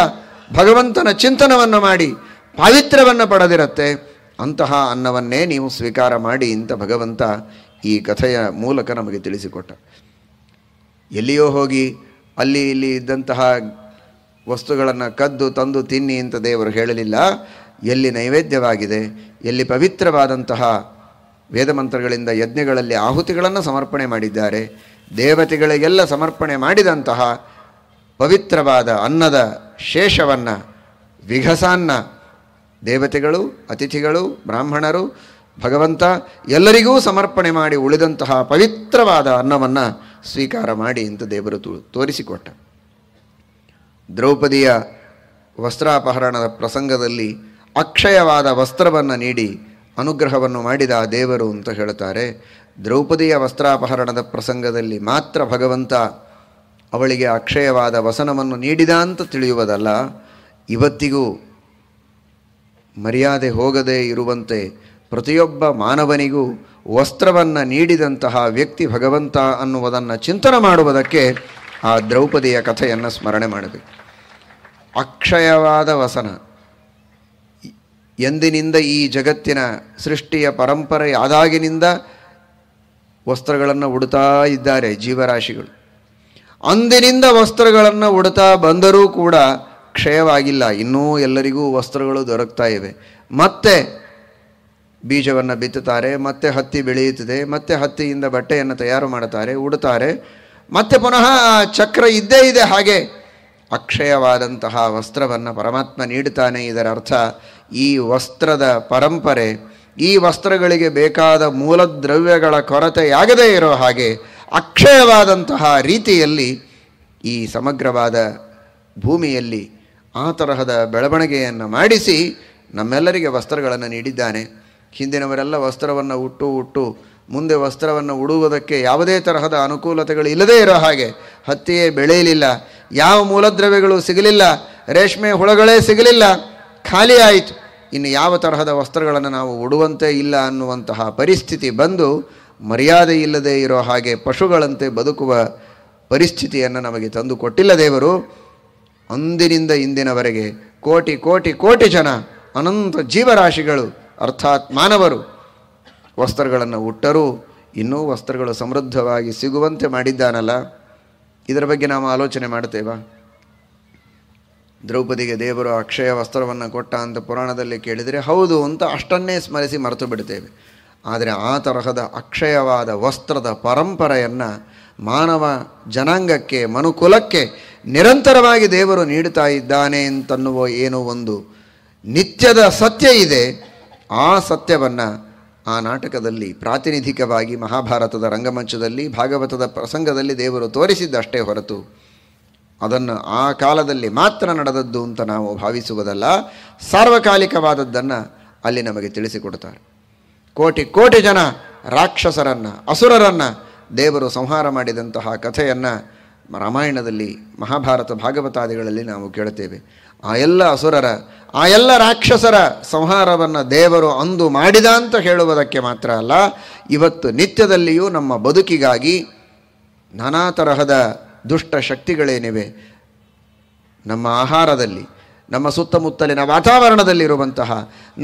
ಭಗವಂತನ ಚಿಂತನವನ್ನು ಮಾಡಿ ಪಾವಿತ್ರ್ಯವನ್ನು ಪಡೆದಿರುತ್ತೆ ಅಂತಹ ಅನ್ನವನ್ನೇ ನೀವು ಸ್ವೀಕಾರ ಮಾಡಿ ಇಂಥ ಭಗವಂತ ಈ ಕಥೆಯ ಮೂಲಕ ನಮಗೆ ತಿಳಿಸಿಕೊಟ್ಟ ಎಲ್ಲಿಯೋ ಹೋಗಿ ಅಲ್ಲಿ ಇಲ್ಲಿ ಇದ್ದಂತಹ ವಸ್ತುಗಳನ್ನು ಕದ್ದು ತಂದು ತಿನ್ನಿ ಅಂತ ದೇವರು ಹೇಳಲಿಲ್ಲ ಎಲ್ಲಿ ನೈವೇದ್ಯವಾಗಿದೆ ಎಲ್ಲಿ ಪವಿತ್ರವಾದಂತಹ ವೇದಮಂತ್ರಗಳಿಂದ ಯಜ್ಞಗಳಲ್ಲಿ ಆಹುತಿಗಳನ್ನು ಸಮರ್ಪಣೆ ಮಾಡಿದ್ದಾರೆ ದೇವತೆಗಳಿಗೆಲ್ಲ ಸಮರ್ಪಣೆ ಮಾಡಿದಂತಹ ಪವಿತ್ರವಾದ ಅನ್ನದ ಶೇಷವನ್ನು ವಿಘಸಾನ್ನ ದೇವತೆಗಳು ಅತಿಥಿಗಳು ಬ್ರಾಹ್ಮಣರು ಭಗವಂತ ಎಲ್ಲರಿಗೂ ಸಮರ್ಪಣೆ ಮಾಡಿ ಉಳಿದಂತಹ ಪವಿತ್ರವಾದ ಅನ್ನವನ್ನು ಸ್ವೀಕಾರ ಮಾಡಿ ಅಂತ ದೇವರು ತೋ ತೋರಿಸಿಕೊಟ್ಟ ದ್ರೌಪದಿಯ ವಸ್ತ್ರಾಪಹರಣದ ಪ್ರಸಂಗದಲ್ಲಿ ಅಕ್ಷಯವಾದ ವಸ್ತ್ರವನ್ನು ನೀಡಿ ಅನುಗ್ರಹವನ್ನು ಮಾಡಿದ ಆ ದೇವರು ಅಂತ ಹೇಳ್ತಾರೆ ದ್ರೌಪದಿಯ ವಸ್ತ್ರಾಪಹರಣದ ಪ್ರಸಂಗದಲ್ಲಿ ಮಾತ್ರ ಭಗವಂತ ಅವಳಿಗೆ ಅಕ್ಷಯವಾದ ವಸನವನ್ನು ನೀಡಿದ ಅಂತ ತಿಳಿಯುವುದಲ್ಲ ಇವತ್ತಿಗೂ ಮರ್ಯಾದೆ ಹೋಗದೆ ಇರುವಂತೆ ಪ್ರತಿಯೊಬ್ಬ ಮಾನವನಿಗೂ ವಸ್ತ್ರವನ್ನು ನೀಡಿದಂತಹ ವ್ಯಕ್ತಿ ಭಗವಂತ ಅನ್ನುವುದನ್ನು ಚಿಂತನೆ ಮಾಡುವುದಕ್ಕೆ ಆ ದ್ರೌಪದಿಯ ಕಥೆಯನ್ನು ಸ್ಮರಣೆ ಮಾಡಬೇಕು ಅಕ್ಷಯವಾದ ವಸನ ಎಂದಿನಿಂದ ಈ ಜಗತ್ತಿನ ಸೃಷ್ಟಿಯ ಪರಂಪರೆ ಆದಾಗಿನಿಂದ ವಸ್ತ್ರಗಳನ್ನು ಉಡುತ್ತಾ ಇದ್ದಾರೆ ಜೀವರಾಶಿಗಳು ಅಂದಿನಿಂದ ವಸ್ತ್ರಗಳನ್ನು ಉಡ್ತಾ ಬಂದರೂ ಕೂಡ ಕ್ಷಯವಾಗಿಲ್ಲ ಇನ್ನೂ ಎಲ್ಲರಿಗೂ ವಸ್ತ್ರಗಳು ದೊರಕ್ತಾ ಇವೆ ಮತ್ತೆ ಬೀಜವನ್ನು ಬಿತ್ತುತ್ತಾರೆ ಮತ್ತೆ ಹತ್ತಿ ಬೆಳೆಯುತ್ತದೆ ಮತ್ತೆ ಹತ್ತಿಯಿಂದ ಬಟ್ಟೆಯನ್ನು ತಯಾರು ಮಾಡುತ್ತಾರೆ ಉಡುತ್ತಾರೆ ಮತ್ತೆ ಪುನಃ ಚಕ್ರ ಇದ್ದೇ ಇದೆ ಹಾಗೆ ಅಕ್ಷಯವಾದಂತಹ ವಸ್ತ್ರವನ್ನು ಪರಮಾತ್ಮ ನೀಡುತ್ತಾನೆ ಇದರ ಅರ್ಥ ಈ ವಸ್ತ್ರದ ಪರಂಪರೆ ಈ ವಸ್ತ್ರಗಳಿಗೆ ಬೇಕಾದ ಮೂಲದ್ರವ್ಯಗಳ ಕೊರತೆಯಾಗದೇ ಇರೋ ಹಾಗೆ ಅಕ್ಷಯವಾದಂತಹ ರೀತಿಯಲ್ಲಿ ಈ ಸಮಗ್ರವಾದ ಭೂಮಿಯಲ್ಲಿ ಆ ತರಹದ ಬೆಳವಣಿಗೆಯನ್ನು ಮಾಡಿಸಿ ನಮ್ಮೆಲ್ಲರಿಗೆ ವಸ್ತ್ರಗಳನ್ನು ನೀಡಿದ್ದಾನೆ ಹಿಂದಿನವರೆಲ್ಲ ವಸ್ತ್ರವನ್ನು ಉಟ್ಟು ಉಟ್ಟು ಮುಂದೆ ವಸ್ತ್ರವನ್ನು ಉಡುವುದಕ್ಕೆ ಯಾವುದೇ ತರಹದ ಅನುಕೂಲತೆಗಳು ಇಲ್ಲದೇ ಇರೋ ಹಾಗೆ ಹತ್ತಿಯೇ ಬೆಳೆಯಲಿಲ್ಲ ಯಾವ ಮೂಲದ್ರವ್ಯಗಳು ಸಿಗಲಿಲ್ಲ ರೇಷ್ಮೆ ಹುಳಗಳೇ ಸಿಗಲಿಲ್ಲ ಖಾಲಿ ಆಯಿತು ಇನ್ನು ಯಾವ ತರಹದ ವಸ್ತ್ರಗಳನ್ನು ನಾವು ಉಡುವಂತೆ ಇಲ್ಲ ಅನ್ನುವಂತಹ ಪರಿಸ್ಥಿತಿ ಬಂದು ಮರ್ಯಾದೆ ಇಲ್ಲದೆ ಇರೋ ಹಾಗೆ ಪಶುಗಳಂತೆ ಬದುಕುವ ಪರಿಸ್ಥಿತಿಯನ್ನು ನಮಗೆ ತಂದು ಕೊಟ್ಟಿಲ್ಲ ದೇವರು ಅಂದಿನಿಂದ ಇಂದಿನವರೆಗೆ ಕೋಟಿ ಕೋಟಿ ಕೋಟಿ ಜನ ಅನಂತ ಜೀವರಾಶಿಗಳು ಅರ್ಥಾತ್ ಮಾನವರು ವಸ್ತ್ರಗಳನ್ನು ಉಟ್ಟರೂ ಇನ್ನೂ ವಸ್ತ್ರಗಳು ಸಮೃದ್ಧವಾಗಿ ಸಿಗುವಂತೆ ಮಾಡಿದ್ದಾನಲ್ಲ ಇದರ ಬಗ್ಗೆ ನಾವು ಆಲೋಚನೆ ಮಾಡ್ತೇವಾ ದ್ರೌಪದಿಗೆ ದೇವರು ಅಕ್ಷಯ ವಸ್ತ್ರವನ್ನು ಕೊಟ್ಟ ಅಂತ ಪುರಾಣದಲ್ಲಿ ಕೇಳಿದರೆ ಹೌದು ಅಂತ ಅಷ್ಟನ್ನೇ ಸ್ಮರಿಸಿ ಮರೆತು ಬಿಡ್ತೇವೆ ಆದರೆ ಆ ತರಹದ ಅಕ್ಷಯವಾದ ವಸ್ತ್ರದ ಪರಂಪರೆಯನ್ನು ಮಾನವ ಜನಾಂಗಕ್ಕೆ ಮನುಕುಲಕ್ಕೆ ನಿರಂತರವಾಗಿ ದೇವರು ನೀಡುತ್ತಾ ಇದ್ದಾನೆ ಅಂತನ್ನುವ ಏನೋ ಒಂದು ನಿತ್ಯದ ಸತ್ಯ ಇದೆ ಆ ಸತ್ಯವನ್ನು ಆ ನಾಟಕದಲ್ಲಿ ಪ್ರಾತಿನಿಧಿಕವಾಗಿ ಮಹಾಭಾರತದ ರಂಗಮಂಚದಲ್ಲಿ ಭಾಗವತದ ಪ್ರಸಂಗದಲ್ಲಿ ದೇವರು ತೋರಿಸಿದ್ದಷ್ಟೇ ಹೊರತು ಅದನ್ನು ಆ ಕಾಲದಲ್ಲಿ ಮಾತ್ರ ನಡೆದದ್ದು ಅಂತ ನಾವು ಭಾವಿಸುವುದಲ್ಲ ಸಾರ್ವಕಾಲಿಕವಾದದ್ದನ್ನು ಅಲ್ಲಿ ನಮಗೆ ತಿಳಿಸಿಕೊಡ್ತಾರೆ ಕೋಟಿ ಕೋಟಿ ಜನ ರಾಕ್ಷಸರನ್ನು ಅಸುರರನ್ನು ದೇವರು ಸಂಹಾರ ಮಾಡಿದಂತಹ ಕಥೆಯನ್ನು ರಾಮಾಯಣದಲ್ಲಿ ಮಹಾಭಾರತ ಭಾಗವತಾದಿಗಳಲ್ಲಿ ನಾವು ಕೇಳುತ್ತೇವೆ ಆ ಎಲ್ಲ ಅಸುರರ ಆ ಎಲ್ಲ ರಾಕ್ಷಸರ ಸಂಹಾರವನ್ನು ದೇವರು ಅಂದು ಮಾಡಿದ ಅಂತ ಹೇಳುವುದಕ್ಕೆ ಮಾತ್ರ ಅಲ್ಲ ಇವತ್ತು ನಿತ್ಯದಲ್ಲಿಯೂ ನಮ್ಮ ಬದುಕಿಗಾಗಿ ನಾನಾ ತರಹದ ದುಷ್ಟ ಶಕ್ತಿಗಳೇನಿವೆ ನಮ್ಮ ಆಹಾರದಲ್ಲಿ ನಮ್ಮ ಸುತ್ತಮುತ್ತಲಿನ ವಾತಾವರಣದಲ್ಲಿರುವಂತಹ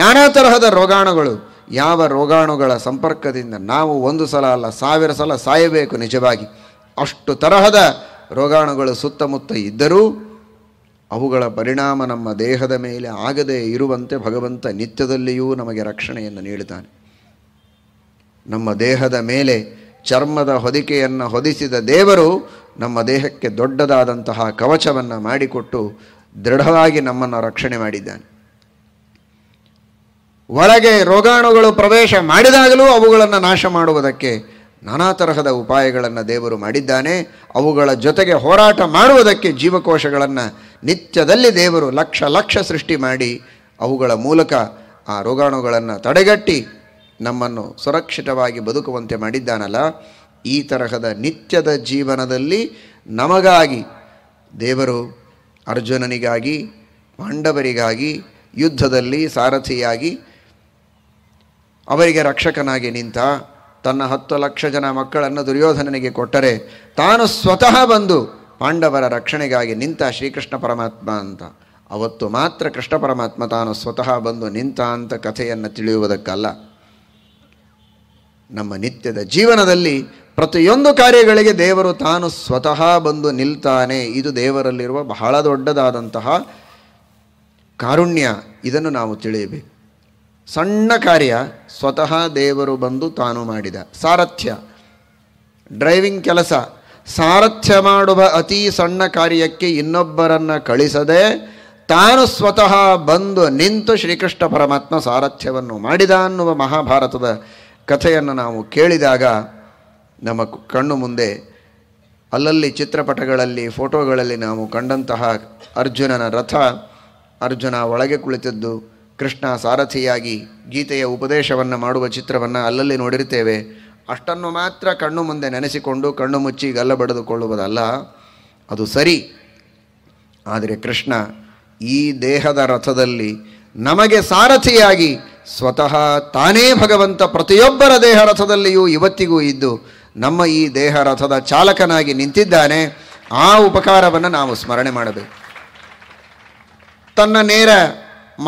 ನಾನಾ ತರಹದ ರೋಗಾಣುಗಳು ಯಾವ ರೋಗಾಣುಗಳ ಸಂಪರ್ಕದಿಂದ ನಾವು ಒಂದು ಸಲ ಅಲ್ಲ ಸಾವಿರ ಸಲ ಸಾಯಬೇಕು ನಿಜವಾಗಿ ಅಷ್ಟು ತರಹದ ರೋಗಾಣುಗಳು ಸುತ್ತಮುತ್ತ ಇದ್ದರೂ ಅವುಗಳ ಪರಿಣಾಮ ನಮ್ಮ ದೇಹದ ಮೇಲೆ ಆಗದೇ ಇರುವಂತೆ ಭಗವಂತ ನಿತ್ಯದಲ್ಲಿಯೂ ನಮಗೆ ರಕ್ಷಣೆಯನ್ನು ನೀಡುತ್ತಾನೆ ನಮ್ಮ ದೇಹದ ಮೇಲೆ ಚರ್ಮದ ಹೊದಿಕೆಯನ್ನು ಹೊದಿಸಿದ ದೇವರು ನಮ್ಮ ದೇಹಕ್ಕೆ ದೊಡ್ಡದಾದಂತಹ ಕವಚವನ್ನು ಮಾಡಿಕೊಟ್ಟು ದೃಢವಾಗಿ ನಮ್ಮನ್ನು ರಕ್ಷಣೆ ಮಾಡಿದ್ದಾನೆ ಒಳಗೆ ರೋಗಾಣುಗಳು ಪ್ರವೇಶ ಮಾಡಿದಾಗಲೂ ಅವುಗಳನ್ನು ನಾಶ ಮಾಡುವುದಕ್ಕೆ ನಾನಾ ತರಹದ ಉಪಾಯಗಳನ್ನು ದೇವರು ಮಾಡಿದ್ದಾನೆ ಅವುಗಳ ಜೊತೆಗೆ ಹೋರಾಟ ಮಾಡುವುದಕ್ಕೆ ಜೀವಕೋಶಗಳನ್ನು ನಿತ್ಯದಲ್ಲಿ ದೇವರು ಲಕ್ಷ ಲಕ್ಷ ಸೃಷ್ಟಿ ಮಾಡಿ ಅವುಗಳ ಮೂಲಕ ಆ ರೋಗಾಣುಗಳನ್ನು ತಡೆಗಟ್ಟಿ ನಮ್ಮನ್ನು ಸುರಕ್ಷಿತವಾಗಿ ಬದುಕುವಂತೆ ಮಾಡಿದ್ದಾನಲ್ಲ ಈ ತರಹದ ನಿತ್ಯದ ಜೀವನದಲ್ಲಿ ನಮಗಾಗಿ ದೇವರು ಅರ್ಜುನನಿಗಾಗಿ ಪಾಂಡವರಿಗಾಗಿ ಯುದ್ಧದಲ್ಲಿ ಸಾರಥಿಯಾಗಿ ಅವರಿಗೆ ರಕ್ಷಕನಾಗಿ ನಿಂತ ತನ್ನ ಹತ್ತು ಲಕ್ಷ ಜನ ಮಕ್ಕಳನ್ನು ದುರ್ಯೋಧನನಿಗೆ ಕೊಟ್ಟರೆ ತಾನು ಸ್ವತಃ ಬಂದು ಪಾಂಡವರ ರಕ್ಷಣೆಗಾಗಿ ನಿಂತ ಶ್ರೀಕೃಷ್ಣ ಪರಮಾತ್ಮ ಅಂತ ಅವತ್ತು ಮಾತ್ರ ಕೃಷ್ಣ ಪರಮಾತ್ಮ ತಾನು ಸ್ವತಃ ಬಂದು ನಿಂತ ಅಂತ ಕಥೆಯನ್ನು ತಿಳಿಯುವುದಕ್ಕಲ್ಲ ನಮ್ಮ ನಿತ್ಯದ ಜೀವನದಲ್ಲಿ ಪ್ರತಿಯೊಂದು ಕಾರ್ಯಗಳಿಗೆ ದೇವರು ತಾನು ಸ್ವತಃ ಬಂದು ನಿಲ್ತಾನೆ ಇದು ದೇವರಲ್ಲಿರುವ ಬಹಳ ದೊಡ್ಡದಾದಂತಹ ಕಾರುಣ್ಯ ಇದನ್ನು ನಾವು ತಿಳಿಯಬೇಕು ಸಣ್ಣ ಕಾರ್ಯ ಸ್ವತಃ ದೇವರು ಬಂದು ತಾನು ಮಾಡಿದ ಸಾರಥ್ಯ ಡ್ರೈವಿಂಗ್ ಕೆಲಸ ಸಾರಥ್ಯ ಮಾಡುವ ಅತಿ ಸಣ್ಣ ಕಾರ್ಯಕ್ಕೆ ಇನ್ನೊಬ್ಬರನ್ನು ಕಳಿಸದೆ ತಾನು ಸ್ವತಃ ಬಂದು ನಿಂತು ಶ್ರೀಕೃಷ್ಣ ಪರಮಾತ್ಮ ಸಾರಥ್ಯವನ್ನು ಮಾಡಿದ ಅನ್ನುವ ಮಹಾಭಾರತದ ಕಥೆಯನ್ನು ನಾವು ಕೇಳಿದಾಗ ನಮ್ಮ ಕಣ್ಣು ಮುಂದೆ ಅಲ್ಲಲ್ಲಿ ಚಿತ್ರಪಟಗಳಲ್ಲಿ ಫೋಟೋಗಳಲ್ಲಿ ನಾವು ಕಂಡಂತಹ ಅರ್ಜುನನ ರಥ ಅರ್ಜುನ ಒಳಗೆ ಕುಳಿತದ್ದು ಕೃಷ್ಣ ಸಾರಥಿಯಾಗಿ ಗೀತೆಯ ಉಪದೇಶವನ್ನು ಮಾಡುವ ಚಿತ್ರವನ್ನು ಅಲ್ಲಲ್ಲಿ ನೋಡಿರ್ತೇವೆ ಅಷ್ಟನ್ನು ಮಾತ್ರ ಕಣ್ಣು ಮುಂದೆ ನೆನೆಸಿಕೊಂಡು ಕಣ್ಣು ಮುಚ್ಚಿ ಗಲ್ಲ ಬಡಿದುಕೊಳ್ಳುವುದಲ್ಲ ಅದು ಸರಿ ಆದರೆ ಕೃಷ್ಣ ಈ ದೇಹದ ರಥದಲ್ಲಿ ನಮಗೆ ಸಾರಥಿಯಾಗಿ ಸ್ವತಃ ತಾನೇ ಭಗವಂತ ಪ್ರತಿಯೊಬ್ಬರ ದೇಹ ರಥದಲ್ಲಿಯೂ ಇವತ್ತಿಗೂ ಇದ್ದು ನಮ್ಮ ಈ ದೇಹ ರಥದ ಚಾಲಕನಾಗಿ ನಿಂತಿದ್ದಾನೆ ಆ ಉಪಕಾರವನ್ನು ನಾವು ಸ್ಮರಣೆ ಮಾಡಬೇಕು ತನ್ನ ನೇರ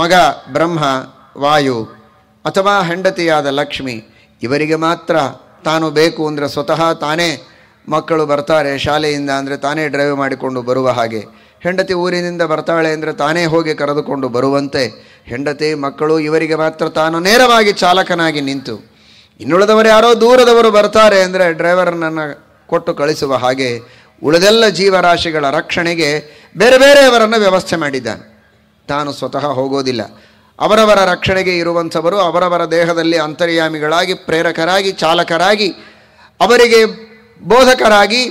ಮಗ ಬ್ರಹ್ಮ ವಾಯು ಅಥವಾ ಹೆಂಡತಿಯಾದ ಲಕ್ಷ್ಮಿ ಇವರಿಗೆ ಮಾತ್ರ ತಾನು ಬೇಕು ಅಂದರೆ ಸ್ವತಃ ತಾನೇ ಮಕ್ಕಳು ಬರ್ತಾರೆ ಶಾಲೆಯಿಂದ ಅಂದರೆ ತಾನೇ ಡ್ರೈವ್ ಮಾಡಿಕೊಂಡು ಬರುವ ಹಾಗೆ ಹೆಂಡತಿ ಊರಿನಿಂದ ಬರ್ತಾಳೆ ಅಂದರೆ ತಾನೇ ಹೋಗಿ ಕರೆದುಕೊಂಡು ಬರುವಂತೆ ಹೆಂಡತಿ ಮಕ್ಕಳು ಇವರಿಗೆ ಮಾತ್ರ ತಾನು ನೇರವಾಗಿ ಚಾಲಕನಾಗಿ ನಿಂತು ಇನ್ನುಳಿದವರು ಯಾರೋ ದೂರದವರು ಬರ್ತಾರೆ ಅಂದರೆ ಡ್ರೈವರನನ್ನು ಕೊಟ್ಟು ಕಳಿಸುವ ಹಾಗೆ ಉಳಿದೆಲ್ಲ ಜೀವರಾಶಿಗಳ ರಕ್ಷಣೆಗೆ ಬೇರೆ ಬೇರೆಯವರನ್ನು ವ್ಯವಸ್ಥೆ ಮಾಡಿದ್ದಾನೆ ತಾನು ಸ್ವತಃ ಹೋಗೋದಿಲ್ಲ ಅವರವರ ರಕ್ಷಣೆಗೆ ಇರುವಂಥವರು ಅವರವರ ದೇಹದಲ್ಲಿ ಅಂತರ್ಯಾಮಿಗಳಾಗಿ ಪ್ರೇರಕರಾಗಿ ಚಾಲಕರಾಗಿ ಅವರಿಗೆ ಬೋಧಕರಾಗಿ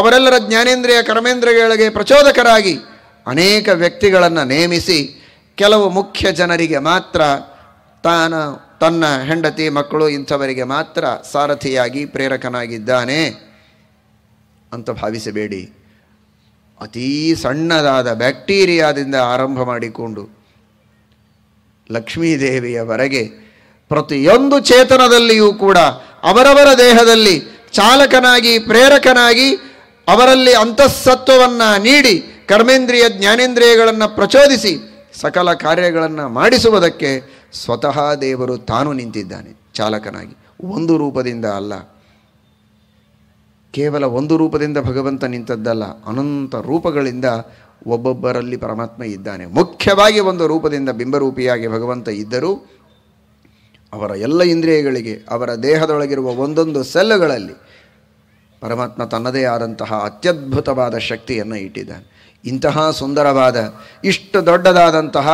ಅವರೆಲ್ಲರ ಜ್ಞಾನೇಂದ್ರಿಯ ಕರ್ಮೇಂದ್ರಿಯಗಳಿಗೆ ಪ್ರಚೋದಕರಾಗಿ ಅನೇಕ ವ್ಯಕ್ತಿಗಳನ್ನು ನೇಮಿಸಿ ಕೆಲವು ಮುಖ್ಯ ಜನರಿಗೆ ಮಾತ್ರ ತಾನು ತನ್ನ ಹೆಂಡತಿ ಮಕ್ಕಳು ಇಂಥವರಿಗೆ ಮಾತ್ರ ಸಾರಥಿಯಾಗಿ ಪ್ರೇರಕನಾಗಿದ್ದಾನೆ ಅಂತ ಭಾವಿಸಬೇಡಿ ಅತೀ ಸಣ್ಣದಾದ ಬ್ಯಾಕ್ಟೀರಿಯಾದಿಂದ ಆರಂಭ ಮಾಡಿಕೊಂಡು ಲಕ್ಷ್ಮೀದೇವಿಯವರೆಗೆ ಪ್ರತಿಯೊಂದು ಚೇತನದಲ್ಲಿಯೂ ಕೂಡ ಅವರವರ ದೇಹದಲ್ಲಿ ಚಾಲಕನಾಗಿ ಪ್ರೇರಕನಾಗಿ ಅವರಲ್ಲಿ ಅಂತಃಸತ್ವವನ್ನು ನೀಡಿ ಕರ್ಮೇಂದ್ರಿಯ ಜ್ಞಾನೇಂದ್ರಿಯಗಳನ್ನು ಪ್ರಚೋದಿಸಿ ಸಕಲ ಕಾರ್ಯಗಳನ್ನು ಮಾಡಿಸುವುದಕ್ಕೆ ಸ್ವತಃ ದೇವರು ತಾನು ನಿಂತಿದ್ದಾನೆ ಚಾಲಕನಾಗಿ ಒಂದು ರೂಪದಿಂದ ಅಲ್ಲ ಕೇವಲ ಒಂದು ರೂಪದಿಂದ ಭಗವಂತ ನಿಂತದ್ದಲ್ಲ ಅನಂತ ರೂಪಗಳಿಂದ ಒಬ್ಬೊಬ್ಬರಲ್ಲಿ ಪರಮಾತ್ಮ ಇದ್ದಾನೆ ಮುಖ್ಯವಾಗಿ ಒಂದು ರೂಪದಿಂದ ಬಿಂಬರೂಪಿಯಾಗಿ ಭಗವಂತ ಇದ್ದರೂ ಅವರ ಎಲ್ಲ ಇಂದ್ರಿಯಗಳಿಗೆ ಅವರ ದೇಹದೊಳಗಿರುವ ಒಂದೊಂದು ಸೆಲ್ಲುಗಳಲ್ಲಿ ಪರಮಾತ್ಮ ತನ್ನದೇ ಆದಂತಹ ಅತ್ಯದ್ಭುತವಾದ ಶಕ್ತಿಯನ್ನು ಇಟ್ಟಿದ್ದಾನೆ ಇಂತಹ ಸುಂದರವಾದ ಇಷ್ಟು ದೊಡ್ಡದಾದಂತಹ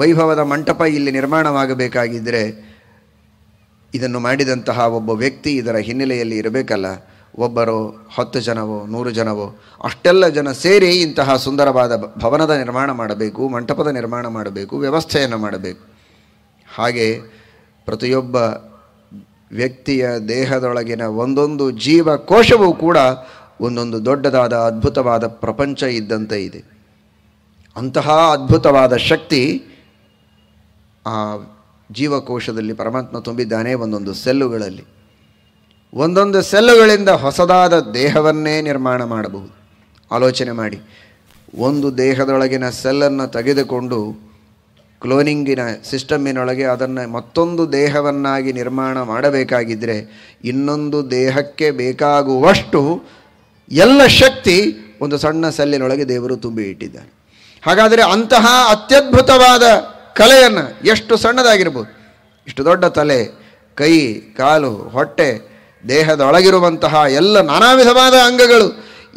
ವೈಭವದ ಮಂಟಪ ಇಲ್ಲಿ ನಿರ್ಮಾಣವಾಗಬೇಕಾಗಿದ್ದರೆ ಇದನ್ನು ಮಾಡಿದಂತಹ ಒಬ್ಬ ವ್ಯಕ್ತಿ ಇದರ ಹಿನ್ನೆಲೆಯಲ್ಲಿ ಇರಬೇಕಲ್ಲ ಒಬ್ಬರು ಹತ್ತು ಜನವೋ ನೂರು ಜನವೋ ಅಷ್ಟೆಲ್ಲ ಜನ ಸೇರಿ ಇಂತಹ ಸುಂದರವಾದ ಭವನದ ನಿರ್ಮಾಣ ಮಾಡಬೇಕು ಮಂಟಪದ ನಿರ್ಮಾಣ ಮಾಡಬೇಕು ವ್ಯವಸ್ಥೆಯನ್ನು ಮಾಡಬೇಕು ಹಾಗೆ ಪ್ರತಿಯೊಬ್ಬ ವ್ಯಕ್ತಿಯ ದೇಹದೊಳಗಿನ ಒಂದೊಂದು ಜೀವಕೋಶವೂ ಕೂಡ ಒಂದೊಂದು ದೊಡ್ಡದಾದ ಅದ್ಭುತವಾದ ಪ್ರಪಂಚ ಇದ್ದಂತೆ ಇದೆ ಅಂತಹ ಅದ್ಭುತವಾದ ಶಕ್ತಿ ಆ ಜೀವಕೋಶದಲ್ಲಿ ಪರಮಾತ್ಮ ತುಂಬಿದ್ದಾನೆ ಒಂದೊಂದು ಸೆಲ್ಲುಗಳಲ್ಲಿ ಒಂದೊಂದು ಸೆಲ್ಲುಗಳಿಂದ ಹೊಸದಾದ ದೇಹವನ್ನೇ ನಿರ್ಮಾಣ ಮಾಡಬಹುದು ಆಲೋಚನೆ ಮಾಡಿ ಒಂದು ದೇಹದೊಳಗಿನ ಸೆಲ್ಲನ್ನು ತೆಗೆದುಕೊಂಡು ಕ್ಲೋನಿಂಗಿನ ಸಿಸ್ಟಮ್ಮಿನೊಳಗೆ ಅದನ್ನು ಮತ್ತೊಂದು ದೇಹವನ್ನಾಗಿ ನಿರ್ಮಾಣ ಮಾಡಬೇಕಾಗಿದ್ದರೆ ಇನ್ನೊಂದು ದೇಹಕ್ಕೆ ಬೇಕಾಗುವಷ್ಟು ಎಲ್ಲ ಶಕ್ತಿ ಒಂದು ಸಣ್ಣ ಸೆಲ್ಲಿನೊಳಗೆ ದೇವರು ತುಂಬಿ ಇಟ್ಟಿದ್ದಾರೆ ಹಾಗಾದರೆ ಅಂತಹ ಅತ್ಯದ್ಭುತವಾದ ಕಲೆಯನ್ನು ಎಷ್ಟು ಸಣ್ಣದಾಗಿರ್ಬೋದು ಇಷ್ಟು ದೊಡ್ಡ ತಲೆ ಕೈ ಕಾಲು ಹೊಟ್ಟೆ ದೇಹದೊಳಗಿರುವಂತಹ ಎಲ್ಲ ನಾನಾ ವಿಧವಾದ ಅಂಗಗಳು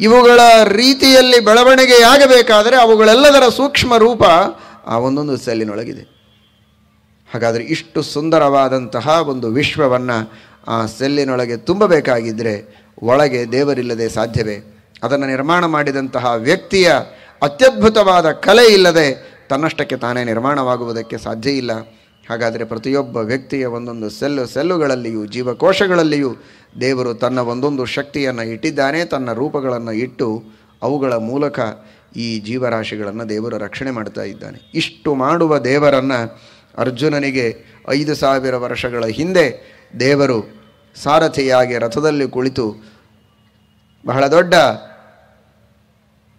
ಇವುಗಳ ರೀತಿಯಲ್ಲಿ ಬೆಳವಣಿಗೆಯಾಗಬೇಕಾದರೆ ಅವುಗಳೆಲ್ಲದರ ಸೂಕ್ಷ್ಮ ರೂಪ ಆ ಒಂದೊಂದು ಸೆಲ್ಲಿನೊಳಗಿದೆ ಹಾಗಾದರೆ ಇಷ್ಟು ಸುಂದರವಾದಂತಹ ಒಂದು ವಿಶ್ವವನ್ನು ಆ ಸೆಲ್ಲಿನೊಳಗೆ ತುಂಬಬೇಕಾಗಿದ್ದರೆ ಒಳಗೆ ದೇವರಿಲ್ಲದೆ ಸಾಧ್ಯವೇ ಅದನ್ನು ನಿರ್ಮಾಣ ಮಾಡಿದಂತಹ ವ್ಯಕ್ತಿಯ ಅತ್ಯದ್ಭುತವಾದ ಕಲೆ ಇಲ್ಲದೆ ತನ್ನಷ್ಟಕ್ಕೆ ತಾನೇ ನಿರ್ಮಾಣವಾಗುವುದಕ್ಕೆ ಸಾಧ್ಯ ಇಲ್ಲ ಹಾಗಾದರೆ ಪ್ರತಿಯೊಬ್ಬ ವ್ಯಕ್ತಿಯ ಒಂದೊಂದು ಸೆಲ್ಲು ಸೆಲ್ಲುಗಳಲ್ಲಿಯೂ ಜೀವಕೋಶಗಳಲ್ಲಿಯೂ ದೇವರು ತನ್ನ ಒಂದೊಂದು ಶಕ್ತಿಯನ್ನು ಇಟ್ಟಿದ್ದಾನೆ ತನ್ನ ರೂಪಗಳನ್ನು ಇಟ್ಟು ಅವುಗಳ ಮೂಲಕ ಈ ಜೀವರಾಶಿಗಳನ್ನು ದೇವರು ರಕ್ಷಣೆ ಮಾಡ್ತಾ ಇದ್ದಾನೆ ಇಷ್ಟು ಮಾಡುವ ದೇವರನ್ನು ಅರ್ಜುನನಿಗೆ ಐದು ಸಾವಿರ ವರ್ಷಗಳ ಹಿಂದೆ ದೇವರು ಸಾರಥಿಯಾಗಿ ರಥದಲ್ಲಿ ಕುಳಿತು ಬಹಳ ದೊಡ್ಡ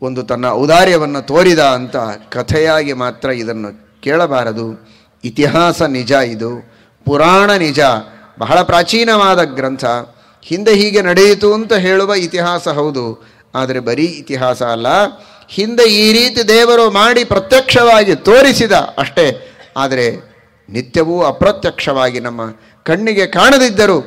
ಒಂದು ತನ್ನ ಔದಾರ್ಯವನ್ನು ತೋರಿದ ಅಂತ ಕಥೆಯಾಗಿ ಮಾತ್ರ ಇದನ್ನು ಕೇಳಬಾರದು ಇತಿಹಾಸ ನಿಜ ಇದು ಪುರಾಣ ನಿಜ ಬಹಳ ಪ್ರಾಚೀನವಾದ ಗ್ರಂಥ ಹಿಂದೆ ಹೀಗೆ ನಡೆಯಿತು ಅಂತ ಹೇಳುವ ಇತಿಹಾಸ ಹೌದು ಆದರೆ ಬರೀ ಇತಿಹಾಸ ಅಲ್ಲ ಹಿಂದೆ ಈ ರೀತಿ ದೇವರು ಮಾಡಿ ಪ್ರತ್ಯಕ್ಷವಾಗಿ ತೋರಿಸಿದ ಅಷ್ಟೇ ಆದರೆ ನಿತ್ಯವೂ ಅಪ್ರತ್ಯಕ್ಷವಾಗಿ ನಮ್ಮ ಕಣ್ಣಿಗೆ ಕಾಣದಿದ್ದರೂ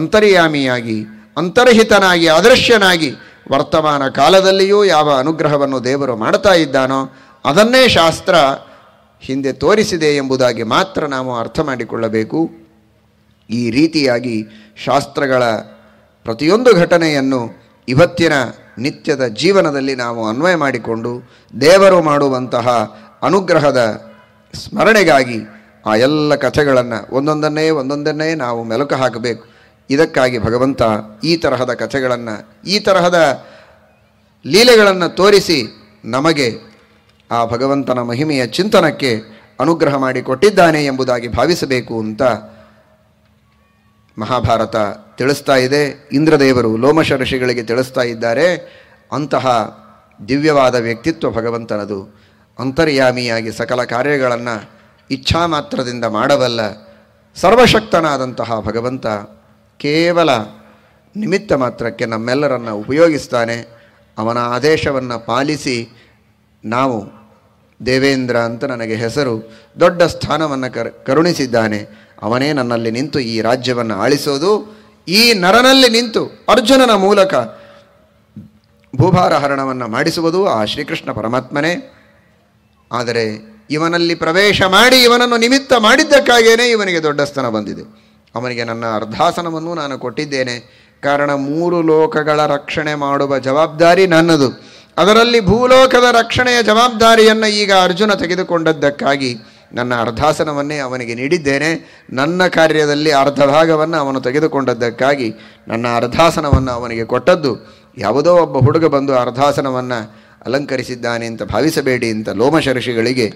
ಅಂತರ್ಯಾಮಿಯಾಗಿ ಅಂತರ್ಹಿತನಾಗಿ ಅದೃಶ್ಯನಾಗಿ ವರ್ತಮಾನ ಕಾಲದಲ್ಲಿಯೂ ಯಾವ ಅನುಗ್ರಹವನ್ನು ದೇವರು ಮಾಡ್ತಾ ಇದ್ದಾನೋ ಅದನ್ನೇ ಶಾಸ್ತ್ರ ಹಿಂದೆ ತೋರಿಸಿದೆ ಎಂಬುದಾಗಿ ಮಾತ್ರ ನಾವು ಅರ್ಥ ಮಾಡಿಕೊಳ್ಳಬೇಕು ಈ ರೀತಿಯಾಗಿ ಶಾಸ್ತ್ರಗಳ ಪ್ರತಿಯೊಂದು ಘಟನೆಯನ್ನು ಇವತ್ತಿನ ನಿತ್ಯದ ಜೀವನದಲ್ಲಿ ನಾವು ಅನ್ವಯ ಮಾಡಿಕೊಂಡು ದೇವರು ಮಾಡುವಂತಹ ಅನುಗ್ರಹದ ಸ್ಮರಣೆಗಾಗಿ ಆ ಎಲ್ಲ ಕಥೆಗಳನ್ನು ಒಂದೊಂದನ್ನೇ ಒಂದೊಂದನ್ನೇ ನಾವು ಮೆಲುಕು ಹಾಕಬೇಕು ಇದಕ್ಕಾಗಿ ಭಗವಂತ ಈ ತರಹದ ಕಥೆಗಳನ್ನು ಈ ತರಹದ ಲೀಲೆಗಳನ್ನು ತೋರಿಸಿ ನಮಗೆ ಆ ಭಗವಂತನ ಮಹಿಮೆಯ ಚಿಂತನಕ್ಕೆ ಅನುಗ್ರಹ ಮಾಡಿಕೊಟ್ಟಿದ್ದಾನೆ ಎಂಬುದಾಗಿ ಭಾವಿಸಬೇಕು ಅಂತ ಮಹಾಭಾರತ ತಿಳಿಸ್ತಾ ಇದೆ ಇಂದ್ರದೇವರು ಲೋಮಶ ಋಷಿಗಳಿಗೆ ತಿಳಿಸ್ತಾ ಇದ್ದಾರೆ ಅಂತಹ ದಿವ್ಯವಾದ ವ್ಯಕ್ತಿತ್ವ ಭಗವಂತನದು ಅಂತರ್ಯಾಮಿಯಾಗಿ ಸಕಲ ಕಾರ್ಯಗಳನ್ನು ಇಚ್ಛಾ ಮಾತ್ರದಿಂದ ಮಾಡಬಲ್ಲ ಸರ್ವಶಕ್ತನಾದಂತಹ ಭಗವಂತ ಕೇವಲ ನಿಮಿತ್ತ ಮಾತ್ರಕ್ಕೆ ನಮ್ಮೆಲ್ಲರನ್ನು ಉಪಯೋಗಿಸ್ತಾನೆ ಅವನ ಆದೇಶವನ್ನು ಪಾಲಿಸಿ ನಾವು ದೇವೇಂದ್ರ ಅಂತ ನನಗೆ ಹೆಸರು ದೊಡ್ಡ ಸ್ಥಾನವನ್ನು ಕರ್ ಕರುಣಿಸಿದ್ದಾನೆ ಅವನೇ ನನ್ನಲ್ಲಿ ನಿಂತು ಈ ರಾಜ್ಯವನ್ನು ಆಳಿಸೋದು ಈ ನರನಲ್ಲಿ ನಿಂತು ಅರ್ಜುನನ ಮೂಲಕ ಭೂಭಾರ ಹರಣವನ್ನು ಮಾಡಿಸುವುದು ಆ ಶ್ರೀಕೃಷ್ಣ ಪರಮಾತ್ಮನೇ ಆದರೆ ಇವನಲ್ಲಿ ಪ್ರವೇಶ ಮಾಡಿ ಇವನನ್ನು ನಿಮಿತ್ತ ಮಾಡಿದ್ದಕ್ಕಾಗಿಯೇ ಇವನಿಗೆ ದೊಡ್ಡ ಸ್ಥಾನ ಬಂದಿದೆ ಅವನಿಗೆ ನನ್ನ ಅರ್ಧಾಸನವನ್ನು ನಾನು ಕೊಟ್ಟಿದ್ದೇನೆ ಕಾರಣ ಮೂರು ಲೋಕಗಳ ರಕ್ಷಣೆ ಮಾಡುವ ಜವಾಬ್ದಾರಿ ನನ್ನದು ಅದರಲ್ಲಿ ಭೂಲೋಕದ ರಕ್ಷಣೆಯ ಜವಾಬ್ದಾರಿಯನ್ನು ಈಗ ಅರ್ಜುನ ತೆಗೆದುಕೊಂಡದ್ದಕ್ಕಾಗಿ ನನ್ನ ಅರ್ಧಾಸನವನ್ನೇ ಅವನಿಗೆ ನೀಡಿದ್ದೇನೆ ನನ್ನ ಕಾರ್ಯದಲ್ಲಿ ಅರ್ಧ ಭಾಗವನ್ನು ಅವನು ತೆಗೆದುಕೊಂಡದ್ದಕ್ಕಾಗಿ ನನ್ನ ಅರ್ಧಾಸನವನ್ನು ಅವನಿಗೆ ಕೊಟ್ಟದ್ದು ಯಾವುದೋ ಒಬ್ಬ ಹುಡುಗ ಬಂದು ಅರ್ಧಾಸನವನ್ನು ಅಲಂಕರಿಸಿದ್ದಾನೆ ಅಂತ ಭಾವಿಸಬೇಡಿ ಅಂತ ಲೋಮಶರ್ಷಿಗಳಿಗೆ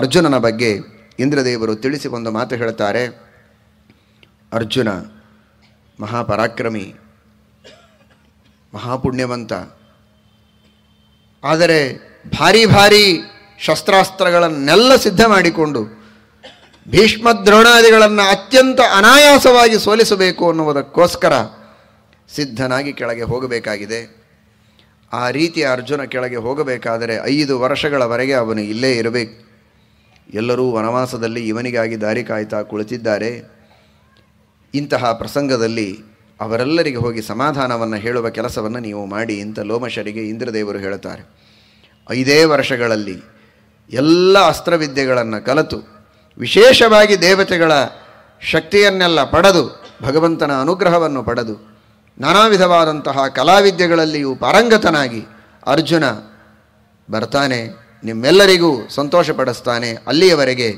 ಅರ್ಜುನನ ಬಗ್ಗೆ ಇಂದ್ರದೇವರು ತಿಳಿಸಿ ಒಂದು ಮಾತು ಹೇಳ್ತಾರೆ ಅರ್ಜುನ ಮಹಾಪರಾಕ್ರಮಿ ಮಹಾಪುಣ್ಯವಂತ ಆದರೆ ಭಾರಿ ಭಾರಿ ಶಸ್ತ್ರಾಸ್ತ್ರಗಳನ್ನೆಲ್ಲ ಸಿದ್ಧ ಮಾಡಿಕೊಂಡು ಭೀಷ್ಮ ದ್ರೋಣಾದಿಗಳನ್ನು ಅತ್ಯಂತ ಅನಾಯಾಸವಾಗಿ ಸೋಲಿಸಬೇಕು ಅನ್ನುವುದಕ್ಕೋಸ್ಕರ ಸಿದ್ಧನಾಗಿ ಕೆಳಗೆ ಹೋಗಬೇಕಾಗಿದೆ ಆ ರೀತಿ ಅರ್ಜುನ ಕೆಳಗೆ ಹೋಗಬೇಕಾದರೆ ಐದು ವರ್ಷಗಳವರೆಗೆ ಅವನು ಇಲ್ಲೇ ಇರಬೇಕು ಎಲ್ಲರೂ ವನವಾಸದಲ್ಲಿ ಇವನಿಗಾಗಿ ದಾರಿ ಕಾಯ್ತಾ ಕುಳಿತಿದ್ದಾರೆ ಇಂತಹ ಪ್ರಸಂಗದಲ್ಲಿ ಅವರೆಲ್ಲರಿಗೆ ಹೋಗಿ ಸಮಾಧಾನವನ್ನು ಹೇಳುವ ಕೆಲಸವನ್ನು ನೀವು ಮಾಡಿ ಅಂತ ಲೋಮಶರಿಗೆ ಇಂದ್ರದೇವರು ಹೇಳುತ್ತಾರೆ ಐದೇ ವರ್ಷಗಳಲ್ಲಿ ಎಲ್ಲ ಅಸ್ತ್ರವಿದ್ಯೆಗಳನ್ನು ಕಲಿತು ವಿಶೇಷವಾಗಿ ದೇವತೆಗಳ ಶಕ್ತಿಯನ್ನೆಲ್ಲ ಪಡೆದು ಭಗವಂತನ ಅನುಗ್ರಹವನ್ನು ಪಡೆದು ನಾನಾ ವಿಧವಾದಂತಹ ಕಲಾವಿದ್ಯೆಗಳಲ್ಲಿಯೂ ಪಾರಂಗತನಾಗಿ ಅರ್ಜುನ ಬರ್ತಾನೆ ನಿಮ್ಮೆಲ್ಲರಿಗೂ ಸಂತೋಷಪಡಿಸ್ತಾನೆ ಅಲ್ಲಿಯವರೆಗೆ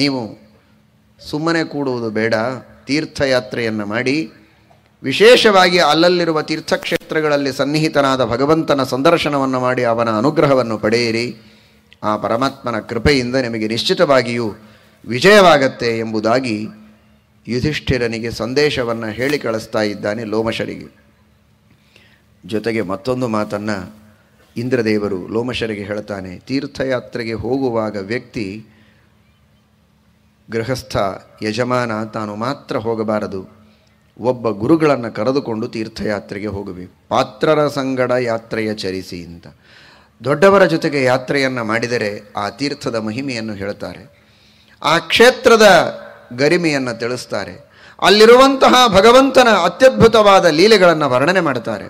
ನೀವು ಸುಮ್ಮನೆ ಕೂಡುವುದು ಬೇಡ ತೀರ್ಥಯಾತ್ರೆಯನ್ನು ಮಾಡಿ ವಿಶೇಷವಾಗಿ ಅಲ್ಲಲ್ಲಿರುವ ತೀರ್ಥಕ್ಷೇತ್ರಗಳಲ್ಲಿ ಸನ್ನಿಹಿತನಾದ ಭಗವಂತನ ಸಂದರ್ಶನವನ್ನು ಮಾಡಿ ಅವನ ಅನುಗ್ರಹವನ್ನು ಪಡೆಯಿರಿ ಆ ಪರಮಾತ್ಮನ ಕೃಪೆಯಿಂದ ನಿಮಗೆ ನಿಶ್ಚಿತವಾಗಿಯೂ ವಿಜಯವಾಗತ್ತೆ ಎಂಬುದಾಗಿ ಯುಧಿಷ್ಠಿರನಿಗೆ ಸಂದೇಶವನ್ನು ಹೇಳಿ ಕಳಿಸ್ತಾ ಇದ್ದಾನೆ ಲೋಮಶರಿಗೆ ಜೊತೆಗೆ ಮತ್ತೊಂದು ಮಾತನ್ನು ಇಂದ್ರದೇವರು ಲೋಮಶರಿಗೆ ಹೇಳ್ತಾನೆ ತೀರ್ಥಯಾತ್ರೆಗೆ ಹೋಗುವಾಗ ವ್ಯಕ್ತಿ ಗೃಹಸ್ಥ ಯಜಮಾನ ತಾನು ಮಾತ್ರ ಹೋಗಬಾರದು ಒಬ್ಬ ಗುರುಗಳನ್ನು ಕರೆದುಕೊಂಡು ತೀರ್ಥಯಾತ್ರೆಗೆ ಹೋಗಬೇಕು ಪಾತ್ರರ ಸಂಗಡ ಯಾತ್ರೆಯ ಚರಿಸಿ ಅಂತ ದೊಡ್ಡವರ ಜೊತೆಗೆ ಯಾತ್ರೆಯನ್ನು ಮಾಡಿದರೆ ಆ ತೀರ್ಥದ ಮಹಿಮೆಯನ್ನು ಹೇಳ್ತಾರೆ ಆ ಕ್ಷೇತ್ರದ ಗರಿಮೆಯನ್ನು ತಿಳಿಸ್ತಾರೆ ಅಲ್ಲಿರುವಂತಹ ಭಗವಂತನ ಅತ್ಯದ್ಭುತವಾದ ಲೀಲೆಗಳನ್ನು ವರ್ಣನೆ ಮಾಡ್ತಾರೆ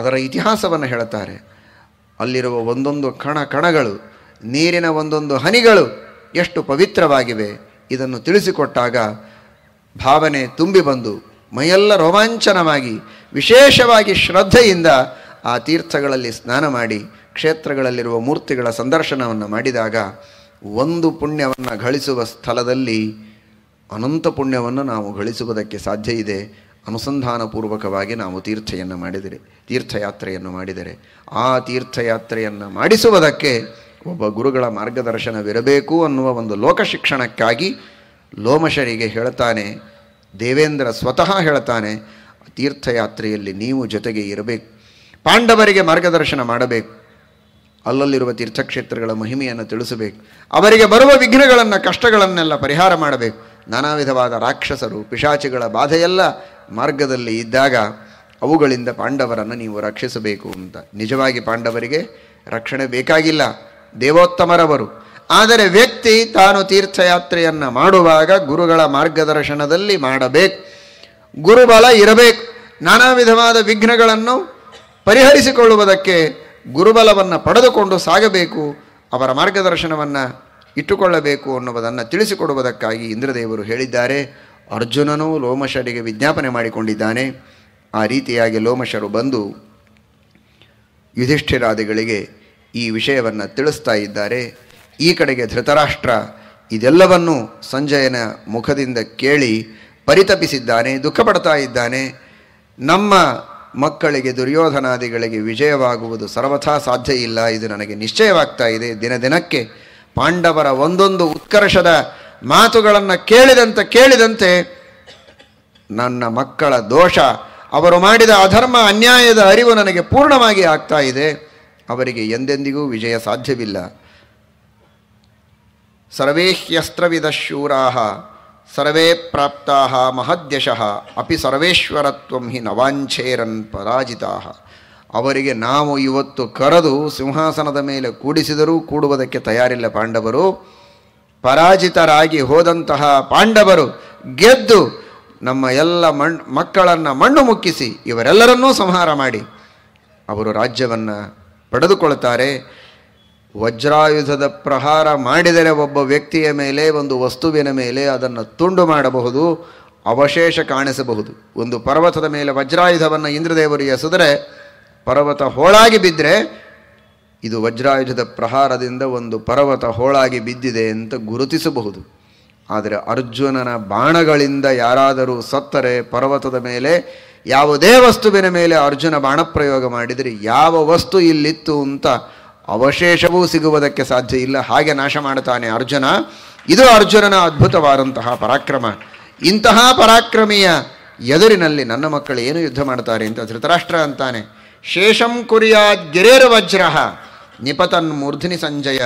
ಅದರ ಇತಿಹಾಸವನ್ನು ಹೇಳ್ತಾರೆ ಅಲ್ಲಿರುವ ಒಂದೊಂದು ಕಣ ಕಣಗಳು ನೀರಿನ ಒಂದೊಂದು ಹನಿಗಳು ಎಷ್ಟು ಪವಿತ್ರವಾಗಿವೆ ಇದನ್ನು ತಿಳಿಸಿಕೊಟ್ಟಾಗ ಭಾವನೆ ತುಂಬಿ ಬಂದು ಮೈಯೆಲ್ಲ ರೋಮಾಂಚನವಾಗಿ ವಿಶೇಷವಾಗಿ ಶ್ರದ್ಧೆಯಿಂದ ಆ ತೀರ್ಥಗಳಲ್ಲಿ ಸ್ನಾನ ಮಾಡಿ ಕ್ಷೇತ್ರಗಳಲ್ಲಿರುವ ಮೂರ್ತಿಗಳ ಸಂದರ್ಶನವನ್ನು ಮಾಡಿದಾಗ ಒಂದು ಪುಣ್ಯವನ್ನು ಗಳಿಸುವ ಸ್ಥಳದಲ್ಲಿ ಅನಂತ ಪುಣ್ಯವನ್ನು ನಾವು ಗಳಿಸುವುದಕ್ಕೆ ಸಾಧ್ಯ ಇದೆ ಅನುಸಂಧಾನಪೂರ್ವಕವಾಗಿ ನಾವು ತೀರ್ಥೆಯನ್ನು ಮಾಡಿದರೆ ತೀರ್ಥಯಾತ್ರೆಯನ್ನು ಮಾಡಿದರೆ ಆ ತೀರ್ಥಯಾತ್ರೆಯನ್ನು ಮಾಡಿಸುವುದಕ್ಕೆ ಒಬ್ಬ ಗುರುಗಳ ಮಾರ್ಗದರ್ಶನವಿರಬೇಕು ಅನ್ನುವ ಒಂದು ಲೋಕ ಶಿಕ್ಷಣಕ್ಕಾಗಿ ಲೋಮಶರಿಗೆ ಹೇಳ್ತಾನೆ ದೇವೇಂದ್ರ ಸ್ವತಃ ಹೇಳ್ತಾನೆ ತೀರ್ಥಯಾತ್ರೆಯಲ್ಲಿ ನೀವು ಜೊತೆಗೆ ಇರಬೇಕು ಪಾಂಡವರಿಗೆ ಮಾರ್ಗದರ್ಶನ ಮಾಡಬೇಕು ಅಲ್ಲಲ್ಲಿರುವ ತೀರ್ಥಕ್ಷೇತ್ರಗಳ ಮಹಿಮೆಯನ್ನು ತಿಳಿಸಬೇಕು ಅವರಿಗೆ ಬರುವ ವಿಘ್ನಗಳನ್ನು ಕಷ್ಟಗಳನ್ನೆಲ್ಲ ಪರಿಹಾರ ಮಾಡಬೇಕು ನಾನಾ ವಿಧವಾದ ರಾಕ್ಷಸರು ಪಿಶಾಚಿಗಳ ಬಾಧೆಯೆಲ್ಲ ಮಾರ್ಗದಲ್ಲಿ ಇದ್ದಾಗ ಅವುಗಳಿಂದ ಪಾಂಡವರನ್ನು ನೀವು ರಕ್ಷಿಸಬೇಕು ಅಂತ ನಿಜವಾಗಿ ಪಾಂಡವರಿಗೆ ರಕ್ಷಣೆ ಬೇಕಾಗಿಲ್ಲ ದೇವೋತ್ತಮರವರು ಆದರೆ ವ್ಯಕ್ತಿ ತಾನು ತೀರ್ಥಯಾತ್ರೆಯನ್ನು ಮಾಡುವಾಗ ಗುರುಗಳ ಮಾರ್ಗದರ್ಶನದಲ್ಲಿ ಮಾಡಬೇಕು ಗುರುಬಲ ಇರಬೇಕು ನಾನಾ ವಿಧವಾದ ವಿಘ್ನಗಳನ್ನು ಪರಿಹರಿಸಿಕೊಳ್ಳುವುದಕ್ಕೆ ಗುರುಬಲವನ್ನು ಪಡೆದುಕೊಂಡು ಸಾಗಬೇಕು ಅವರ ಮಾರ್ಗದರ್ಶನವನ್ನು ಇಟ್ಟುಕೊಳ್ಳಬೇಕು ಅನ್ನುವುದನ್ನು ತಿಳಿಸಿಕೊಡುವುದಕ್ಕಾಗಿ ಇಂದ್ರದೇವರು ಹೇಳಿದ್ದಾರೆ ಅರ್ಜುನನು ಲೋಮಶರಿಗೆ ವಿಜ್ಞಾಪನೆ ಮಾಡಿಕೊಂಡಿದ್ದಾನೆ ಆ ರೀತಿಯಾಗಿ ಲೋಮಶರು ಬಂದು ಯುಧಿಷ್ಠಿರಾದಿಗಳಿಗೆ ಈ ವಿಷಯವನ್ನು ತಿಳಿಸ್ತಾ ಇದ್ದಾರೆ ಈ ಕಡೆಗೆ ಧೃತರಾಷ್ಟ್ರ ಇದೆಲ್ಲವನ್ನು ಸಂಜಯನ ಮುಖದಿಂದ ಕೇಳಿ ಪರಿತಪಿಸಿದ್ದಾನೆ ದುಃಖ ಇದ್ದಾನೆ ನಮ್ಮ ಮಕ್ಕಳಿಗೆ ದುರ್ಯೋಧನಾದಿಗಳಿಗೆ ವಿಜಯವಾಗುವುದು ಸರ್ವಥಾ ಸಾಧ್ಯ ಇಲ್ಲ ಇದು ನನಗೆ ನಿಶ್ಚಯವಾಗ್ತಾ ಇದೆ ದಿನ ದಿನಕ್ಕೆ ಪಾಂಡವರ ಒಂದೊಂದು ಉತ್ಕರ್ಷದ ಮಾತುಗಳನ್ನು ಕೇಳಿದಂತೆ ಕೇಳಿದಂತೆ ನನ್ನ ಮಕ್ಕಳ ದೋಷ ಅವರು ಮಾಡಿದ ಅಧರ್ಮ ಅನ್ಯಾಯದ ಅರಿವು ನನಗೆ ಪೂರ್ಣವಾಗಿ ಆಗ್ತಾ ಇದೆ ಅವರಿಗೆ ಎಂದೆಂದಿಗೂ ವಿಜಯ ಸಾಧ್ಯವಿಲ್ಲ ಸರ್ವೇ ಹ್ಯಸ್ತ್ರವಿಧ ಶೂರಾ ಸರ್ವೇ ಪ್ರಾಪ್ತಾ ಮಹದ್ಯಶಃ ಅಪಿ ಸರ್ವೇಶ್ವರತ್ವ ಹಿ ನವಾಂಛೇರನ್ ಪರಾಜಿತಾ ಅವರಿಗೆ ನಾವು ಇವತ್ತು ಕರೆದು ಸಿಂಹಾಸನದ ಮೇಲೆ ಕೂಡಿಸಿದರೂ ಕೂಡುವುದಕ್ಕೆ ತಯಾರಿಲ್ಲ ಪಾಂಡವರು ಪರಾಜಿತರಾಗಿ ಹೋದಂತಹ ಪಾಂಡವರು ಗೆದ್ದು ನಮ್ಮ ಎಲ್ಲ ಮಣ್ ಮಕ್ಕಳನ್ನು ಮಣ್ಣು ಮುಕ್ಕಿಸಿ ಇವರೆಲ್ಲರನ್ನೂ ಸಂಹಾರ ಮಾಡಿ ಅವರು ರಾಜ್ಯವನ್ನು ಪಡೆದುಕೊಳ್ತಾರೆ ವಜ್ರಾಯುಧದ ಪ್ರಹಾರ ಮಾಡಿದರೆ ಒಬ್ಬ ವ್ಯಕ್ತಿಯ ಮೇಲೆ ಒಂದು ವಸ್ತುವಿನ ಮೇಲೆ ಅದನ್ನು ತುಂಡು ಮಾಡಬಹುದು ಅವಶೇಷ ಕಾಣಿಸಬಹುದು ಒಂದು ಪರ್ವತದ ಮೇಲೆ ವಜ್ರಾಯುಧವನ್ನು ಇಂದ್ರದೇವರು ಎಸೆದರೆ ಪರ್ವತ ಹೋಳಾಗಿ ಬಿದ್ದರೆ ಇದು ವಜ್ರಾಯುಧದ ಪ್ರಹಾರದಿಂದ ಒಂದು ಪರ್ವತ ಹೋಳಾಗಿ ಬಿದ್ದಿದೆ ಅಂತ ಗುರುತಿಸಬಹುದು ಆದರೆ ಅರ್ಜುನನ ಬಾಣಗಳಿಂದ ಯಾರಾದರೂ ಸತ್ತರೆ ಪರ್ವತದ ಮೇಲೆ ಯಾವುದೇ ವಸ್ತುವಿನ ಮೇಲೆ ಅರ್ಜುನ ಬಾಣಪ್ರಯೋಗ ಮಾಡಿದರೆ ಯಾವ ವಸ್ತು ಇಲ್ಲಿತ್ತು ಅಂತ ಅವಶೇಷವೂ ಸಿಗುವುದಕ್ಕೆ ಸಾಧ್ಯ ಇಲ್ಲ ಹಾಗೆ ನಾಶ ಮಾಡುತ್ತಾನೆ ಅರ್ಜುನ ಇದು ಅರ್ಜುನನ ಅದ್ಭುತವಾದಂತಹ ಪರಾಕ್ರಮ ಇಂತಹ ಪರಾಕ್ರಮಿಯ ಎದುರಿನಲ್ಲಿ ನನ್ನ ಮಕ್ಕಳು ಏನು ಯುದ್ಧ ಮಾಡ್ತಾರೆ ಅಂತ ಧೃತರಾಷ್ಟ್ರ ಅಂತಾನೆ ಶೇಷಂ ಕುರಿಯಾದ್ ಗಿರೇರ್ ವಜ್ರ ನಿಪತನ್ ಮೂರ್ಧನಿ ಸಂಜಯ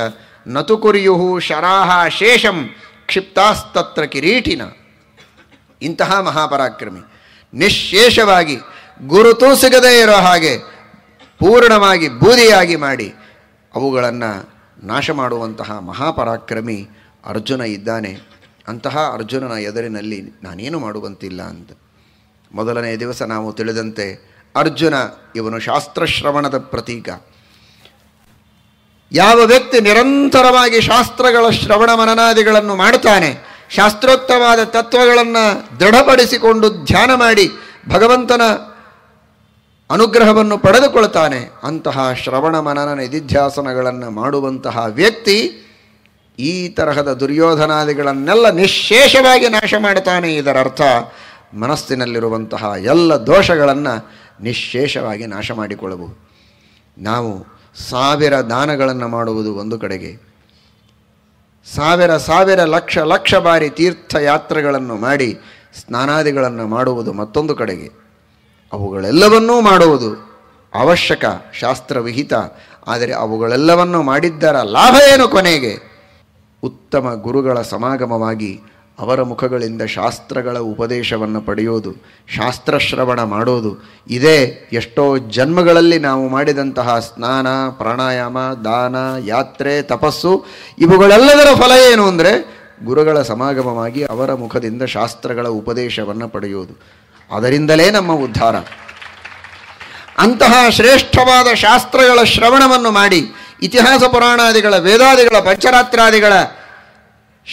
ನತು ಕುರಿಯು ಶರಾಹ ಶೇಷಂ ಕ್ಷಿಪ್ತಾಸ್ತತ್ರ ಕಿರೀಟಿನ ಇಂತಹ ಮಹಾಪರಾಕ್ರಮಿ ನಿಶೇಷವಾಗಿ ಗುರುತು ಸಿಗದೇ ಇರೋ ಹಾಗೆ ಪೂರ್ಣವಾಗಿ ಬೂದಿಯಾಗಿ ಮಾಡಿ ಅವುಗಳನ್ನು ನಾಶ ಮಾಡುವಂತಹ ಮಹಾಪರಾಕ್ರಮಿ ಅರ್ಜುನ ಇದ್ದಾನೆ ಅಂತಹ ಅರ್ಜುನನ ಎದುರಿನಲ್ಲಿ ನಾನೇನು ಮಾಡುವಂತಿಲ್ಲ ಅಂತ ಮೊದಲನೇ ದಿವಸ ನಾವು ತಿಳಿದಂತೆ ಅರ್ಜುನ ಇವನು ಶಾಸ್ತ್ರಶ್ರವಣದ ಪ್ರತೀಕ ಯಾವ ವ್ಯಕ್ತಿ ನಿರಂತರವಾಗಿ ಶಾಸ್ತ್ರಗಳ ಶ್ರವಣ ಮನನಾದಿಗಳನ್ನು ಮಾಡುತ್ತಾನೆ ಶಾಸ್ತ್ರೋಕ್ತವಾದ ತತ್ವಗಳನ್ನು ದೃಢಪಡಿಸಿಕೊಂಡು ಧ್ಯಾನ ಮಾಡಿ ಭಗವಂತನ ಅನುಗ್ರಹವನ್ನು ಪಡೆದುಕೊಳ್ತಾನೆ ಅಂತಹ ಶ್ರವಣ ಮನನ ನಿಧಿಧ್ಯಾಸನಗಳನ್ನು ಮಾಡುವಂತಹ ವ್ಯಕ್ತಿ ಈ ತರಹದ ದುರ್ಯೋಧನಾದಿಗಳನ್ನೆಲ್ಲ ನಿಶೇಷವಾಗಿ ನಾಶ ಮಾಡ್ತಾನೆ ಇದರ ಅರ್ಥ ಮನಸ್ಸಿನಲ್ಲಿರುವಂತಹ ಎಲ್ಲ ದೋಷಗಳನ್ನು ನಿಶೇಷವಾಗಿ ನಾಶ ಮಾಡಿಕೊಳ್ಳಬಹುದು ನಾವು ಸಾವಿರ ದಾನಗಳನ್ನು ಮಾಡುವುದು ಒಂದು ಕಡೆಗೆ ಸಾವಿರ ಸಾವಿರ ಲಕ್ಷ ಲಕ್ಷ ಬಾರಿ ತೀರ್ಥಯಾತ್ರೆಗಳನ್ನು ಮಾಡಿ ಸ್ನಾನಾದಿಗಳನ್ನು ಮಾಡುವುದು ಮತ್ತೊಂದು ಕಡೆಗೆ ಅವುಗಳೆಲ್ಲವನ್ನೂ ಮಾಡುವುದು ಅವಶ್ಯಕ ಶಾಸ್ತ್ರವಿಹಿತ ಆದರೆ ಅವುಗಳೆಲ್ಲವನ್ನೂ ಮಾಡಿದ್ದರ ಲಾಭ ಏನು ಕೊನೆಗೆ ಉತ್ತಮ ಗುರುಗಳ ಸಮಾಗಮವಾಗಿ ಅವರ ಮುಖಗಳಿಂದ ಶಾಸ್ತ್ರಗಳ ಉಪದೇಶವನ್ನು ಪಡೆಯೋದು ಶಾಸ್ತ್ರಶ್ರವಣ ಮಾಡೋದು ಇದೇ ಎಷ್ಟೋ ಜನ್ಮಗಳಲ್ಲಿ ನಾವು ಮಾಡಿದಂತಹ ಸ್ನಾನ ಪ್ರಾಣಾಯಾಮ ದಾನ ಯಾತ್ರೆ ತಪಸ್ಸು ಇವುಗಳೆಲ್ಲದರ ಫಲ ಏನು ಅಂದರೆ ಗುರುಗಳ ಸಮಾಗಮವಾಗಿ ಅವರ ಮುಖದಿಂದ ಶಾಸ್ತ್ರಗಳ ಉಪದೇಶವನ್ನು ಪಡೆಯೋದು ಅದರಿಂದಲೇ ನಮ್ಮ ಉದ್ಧಾರ ಅಂತಹ ಶ್ರೇಷ್ಠವಾದ ಶಾಸ್ತ್ರಗಳ ಶ್ರವಣವನ್ನು ಮಾಡಿ ಇತಿಹಾಸ ಪುರಾಣಾದಿಗಳ ವೇದಾದಿಗಳ ಪಂಚರಾತ್ರಾದಿಗಳ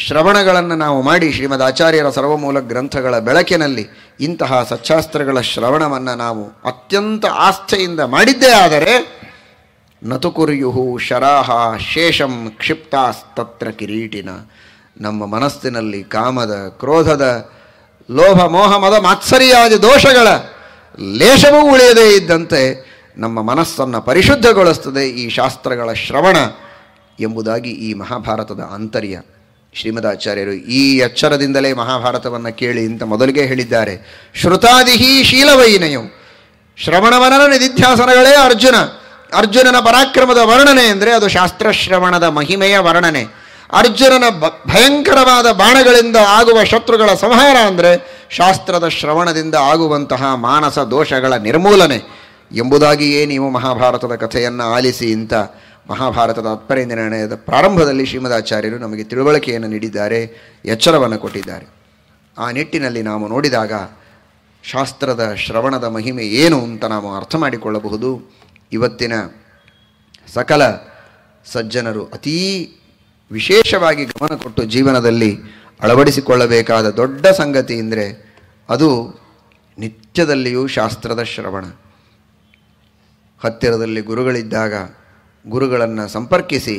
ಶ್ರವಣಗಳನ್ನು ನಾವು ಮಾಡಿ ಶ್ರೀಮದ್ ಆಚಾರ್ಯರ ಸರ್ವಮೂಲ ಗ್ರಂಥಗಳ ಬೆಳಕಿನಲ್ಲಿ ಇಂತಹ ಸಚ್ಚಾಸ್ತ್ರಗಳ ಶ್ರವಣವನ್ನು ನಾವು ಅತ್ಯಂತ ಆಸ್ಥೆಯಿಂದ ಮಾಡಿದ್ದೇ ಆದರೆ ನತುಕುರ್ಯುಹು ಶರಾಹ ಶೇಷಂ ಕ್ಷಿಪ್ತಾಸ್ತತ್ರ ಕಿರೀಟಿನ ನಮ್ಮ ಮನಸ್ಸಿನಲ್ಲಿ ಕಾಮದ ಕ್ರೋಧದ ಲೋಭ ಮೋಹ ಮದ ಮಾತ್ಸರಿಯಾದ ದೋಷಗಳ ಲೇಷವೂ ಉಳಿಯದೇ ಇದ್ದಂತೆ ನಮ್ಮ ಮನಸ್ಸನ್ನು ಪರಿಶುದ್ಧಗೊಳಿಸ್ತದೆ ಈ ಶಾಸ್ತ್ರಗಳ ಶ್ರವಣ ಎಂಬುದಾಗಿ ಈ ಮಹಾಭಾರತದ ಆಂತರ್ಯ ಶ್ರೀಮದಾಚಾರ್ಯರು ಈ ಎಚ್ಚರದಿಂದಲೇ ಮಹಾಭಾರತವನ್ನು ಕೇಳಿ ಅಂತ ಮೊದಲಿಗೆ ಹೇಳಿದ್ದಾರೆ ಶ್ರುತಾದಿಹಿ ಶೀಲವೈನಯು ಶ್ರವಣವನನ ನಿಧಿಧ್ಯಾಸನಗಳೇ ಅರ್ಜುನ ಅರ್ಜುನನ ಪರಾಕ್ರಮದ ವರ್ಣನೆ ಅಂದರೆ ಅದು ಶಾಸ್ತ್ರಶ್ರವಣದ ಮಹಿಮೆಯ ವರ್ಣನೆ ಅರ್ಜುನನ ಭಯಂಕರವಾದ ಬಾಣಗಳಿಂದ ಆಗುವ ಶತ್ರುಗಳ ಸಂಹಾರ ಅಂದರೆ ಶಾಸ್ತ್ರದ ಶ್ರವಣದಿಂದ ಆಗುವಂತಹ ಮಾನಸ ದೋಷಗಳ ನಿರ್ಮೂಲನೆ ಎಂಬುದಾಗಿಯೇ ನೀವು ಮಹಾಭಾರತದ ಕಥೆಯನ್ನು ಆಲಿಸಿ ಇಂಥ ಮಹಾಭಾರತದ ತಾತ್ಪರ್ಯ ನಿರ್ಣಯದ ಪ್ರಾರಂಭದಲ್ಲಿ ಶ್ರೀಮದಾಚಾರ್ಯರು ನಮಗೆ ತಿಳುವಳಿಕೆಯನ್ನು ನೀಡಿದ್ದಾರೆ ಎಚ್ಚರವನ್ನು ಕೊಟ್ಟಿದ್ದಾರೆ ಆ ನಿಟ್ಟಿನಲ್ಲಿ ನಾವು ನೋಡಿದಾಗ ಶಾಸ್ತ್ರದ ಶ್ರವಣದ ಮಹಿಮೆ ಏನು ಅಂತ ನಾವು ಅರ್ಥ ಮಾಡಿಕೊಳ್ಳಬಹುದು ಇವತ್ತಿನ ಸಕಲ ಸಜ್ಜನರು ಅತೀ ವಿಶೇಷವಾಗಿ ಗಮನ ಕೊಟ್ಟು ಜೀವನದಲ್ಲಿ ಅಳವಡಿಸಿಕೊಳ್ಳಬೇಕಾದ ದೊಡ್ಡ ಸಂಗತಿ ಅಂದರೆ ಅದು ನಿತ್ಯದಲ್ಲಿಯೂ ಶಾಸ್ತ್ರದ ಶ್ರವಣ ಹತ್ತಿರದಲ್ಲಿ ಗುರುಗಳಿದ್ದಾಗ ಗುರುಗಳನ್ನು ಸಂಪರ್ಕಿಸಿ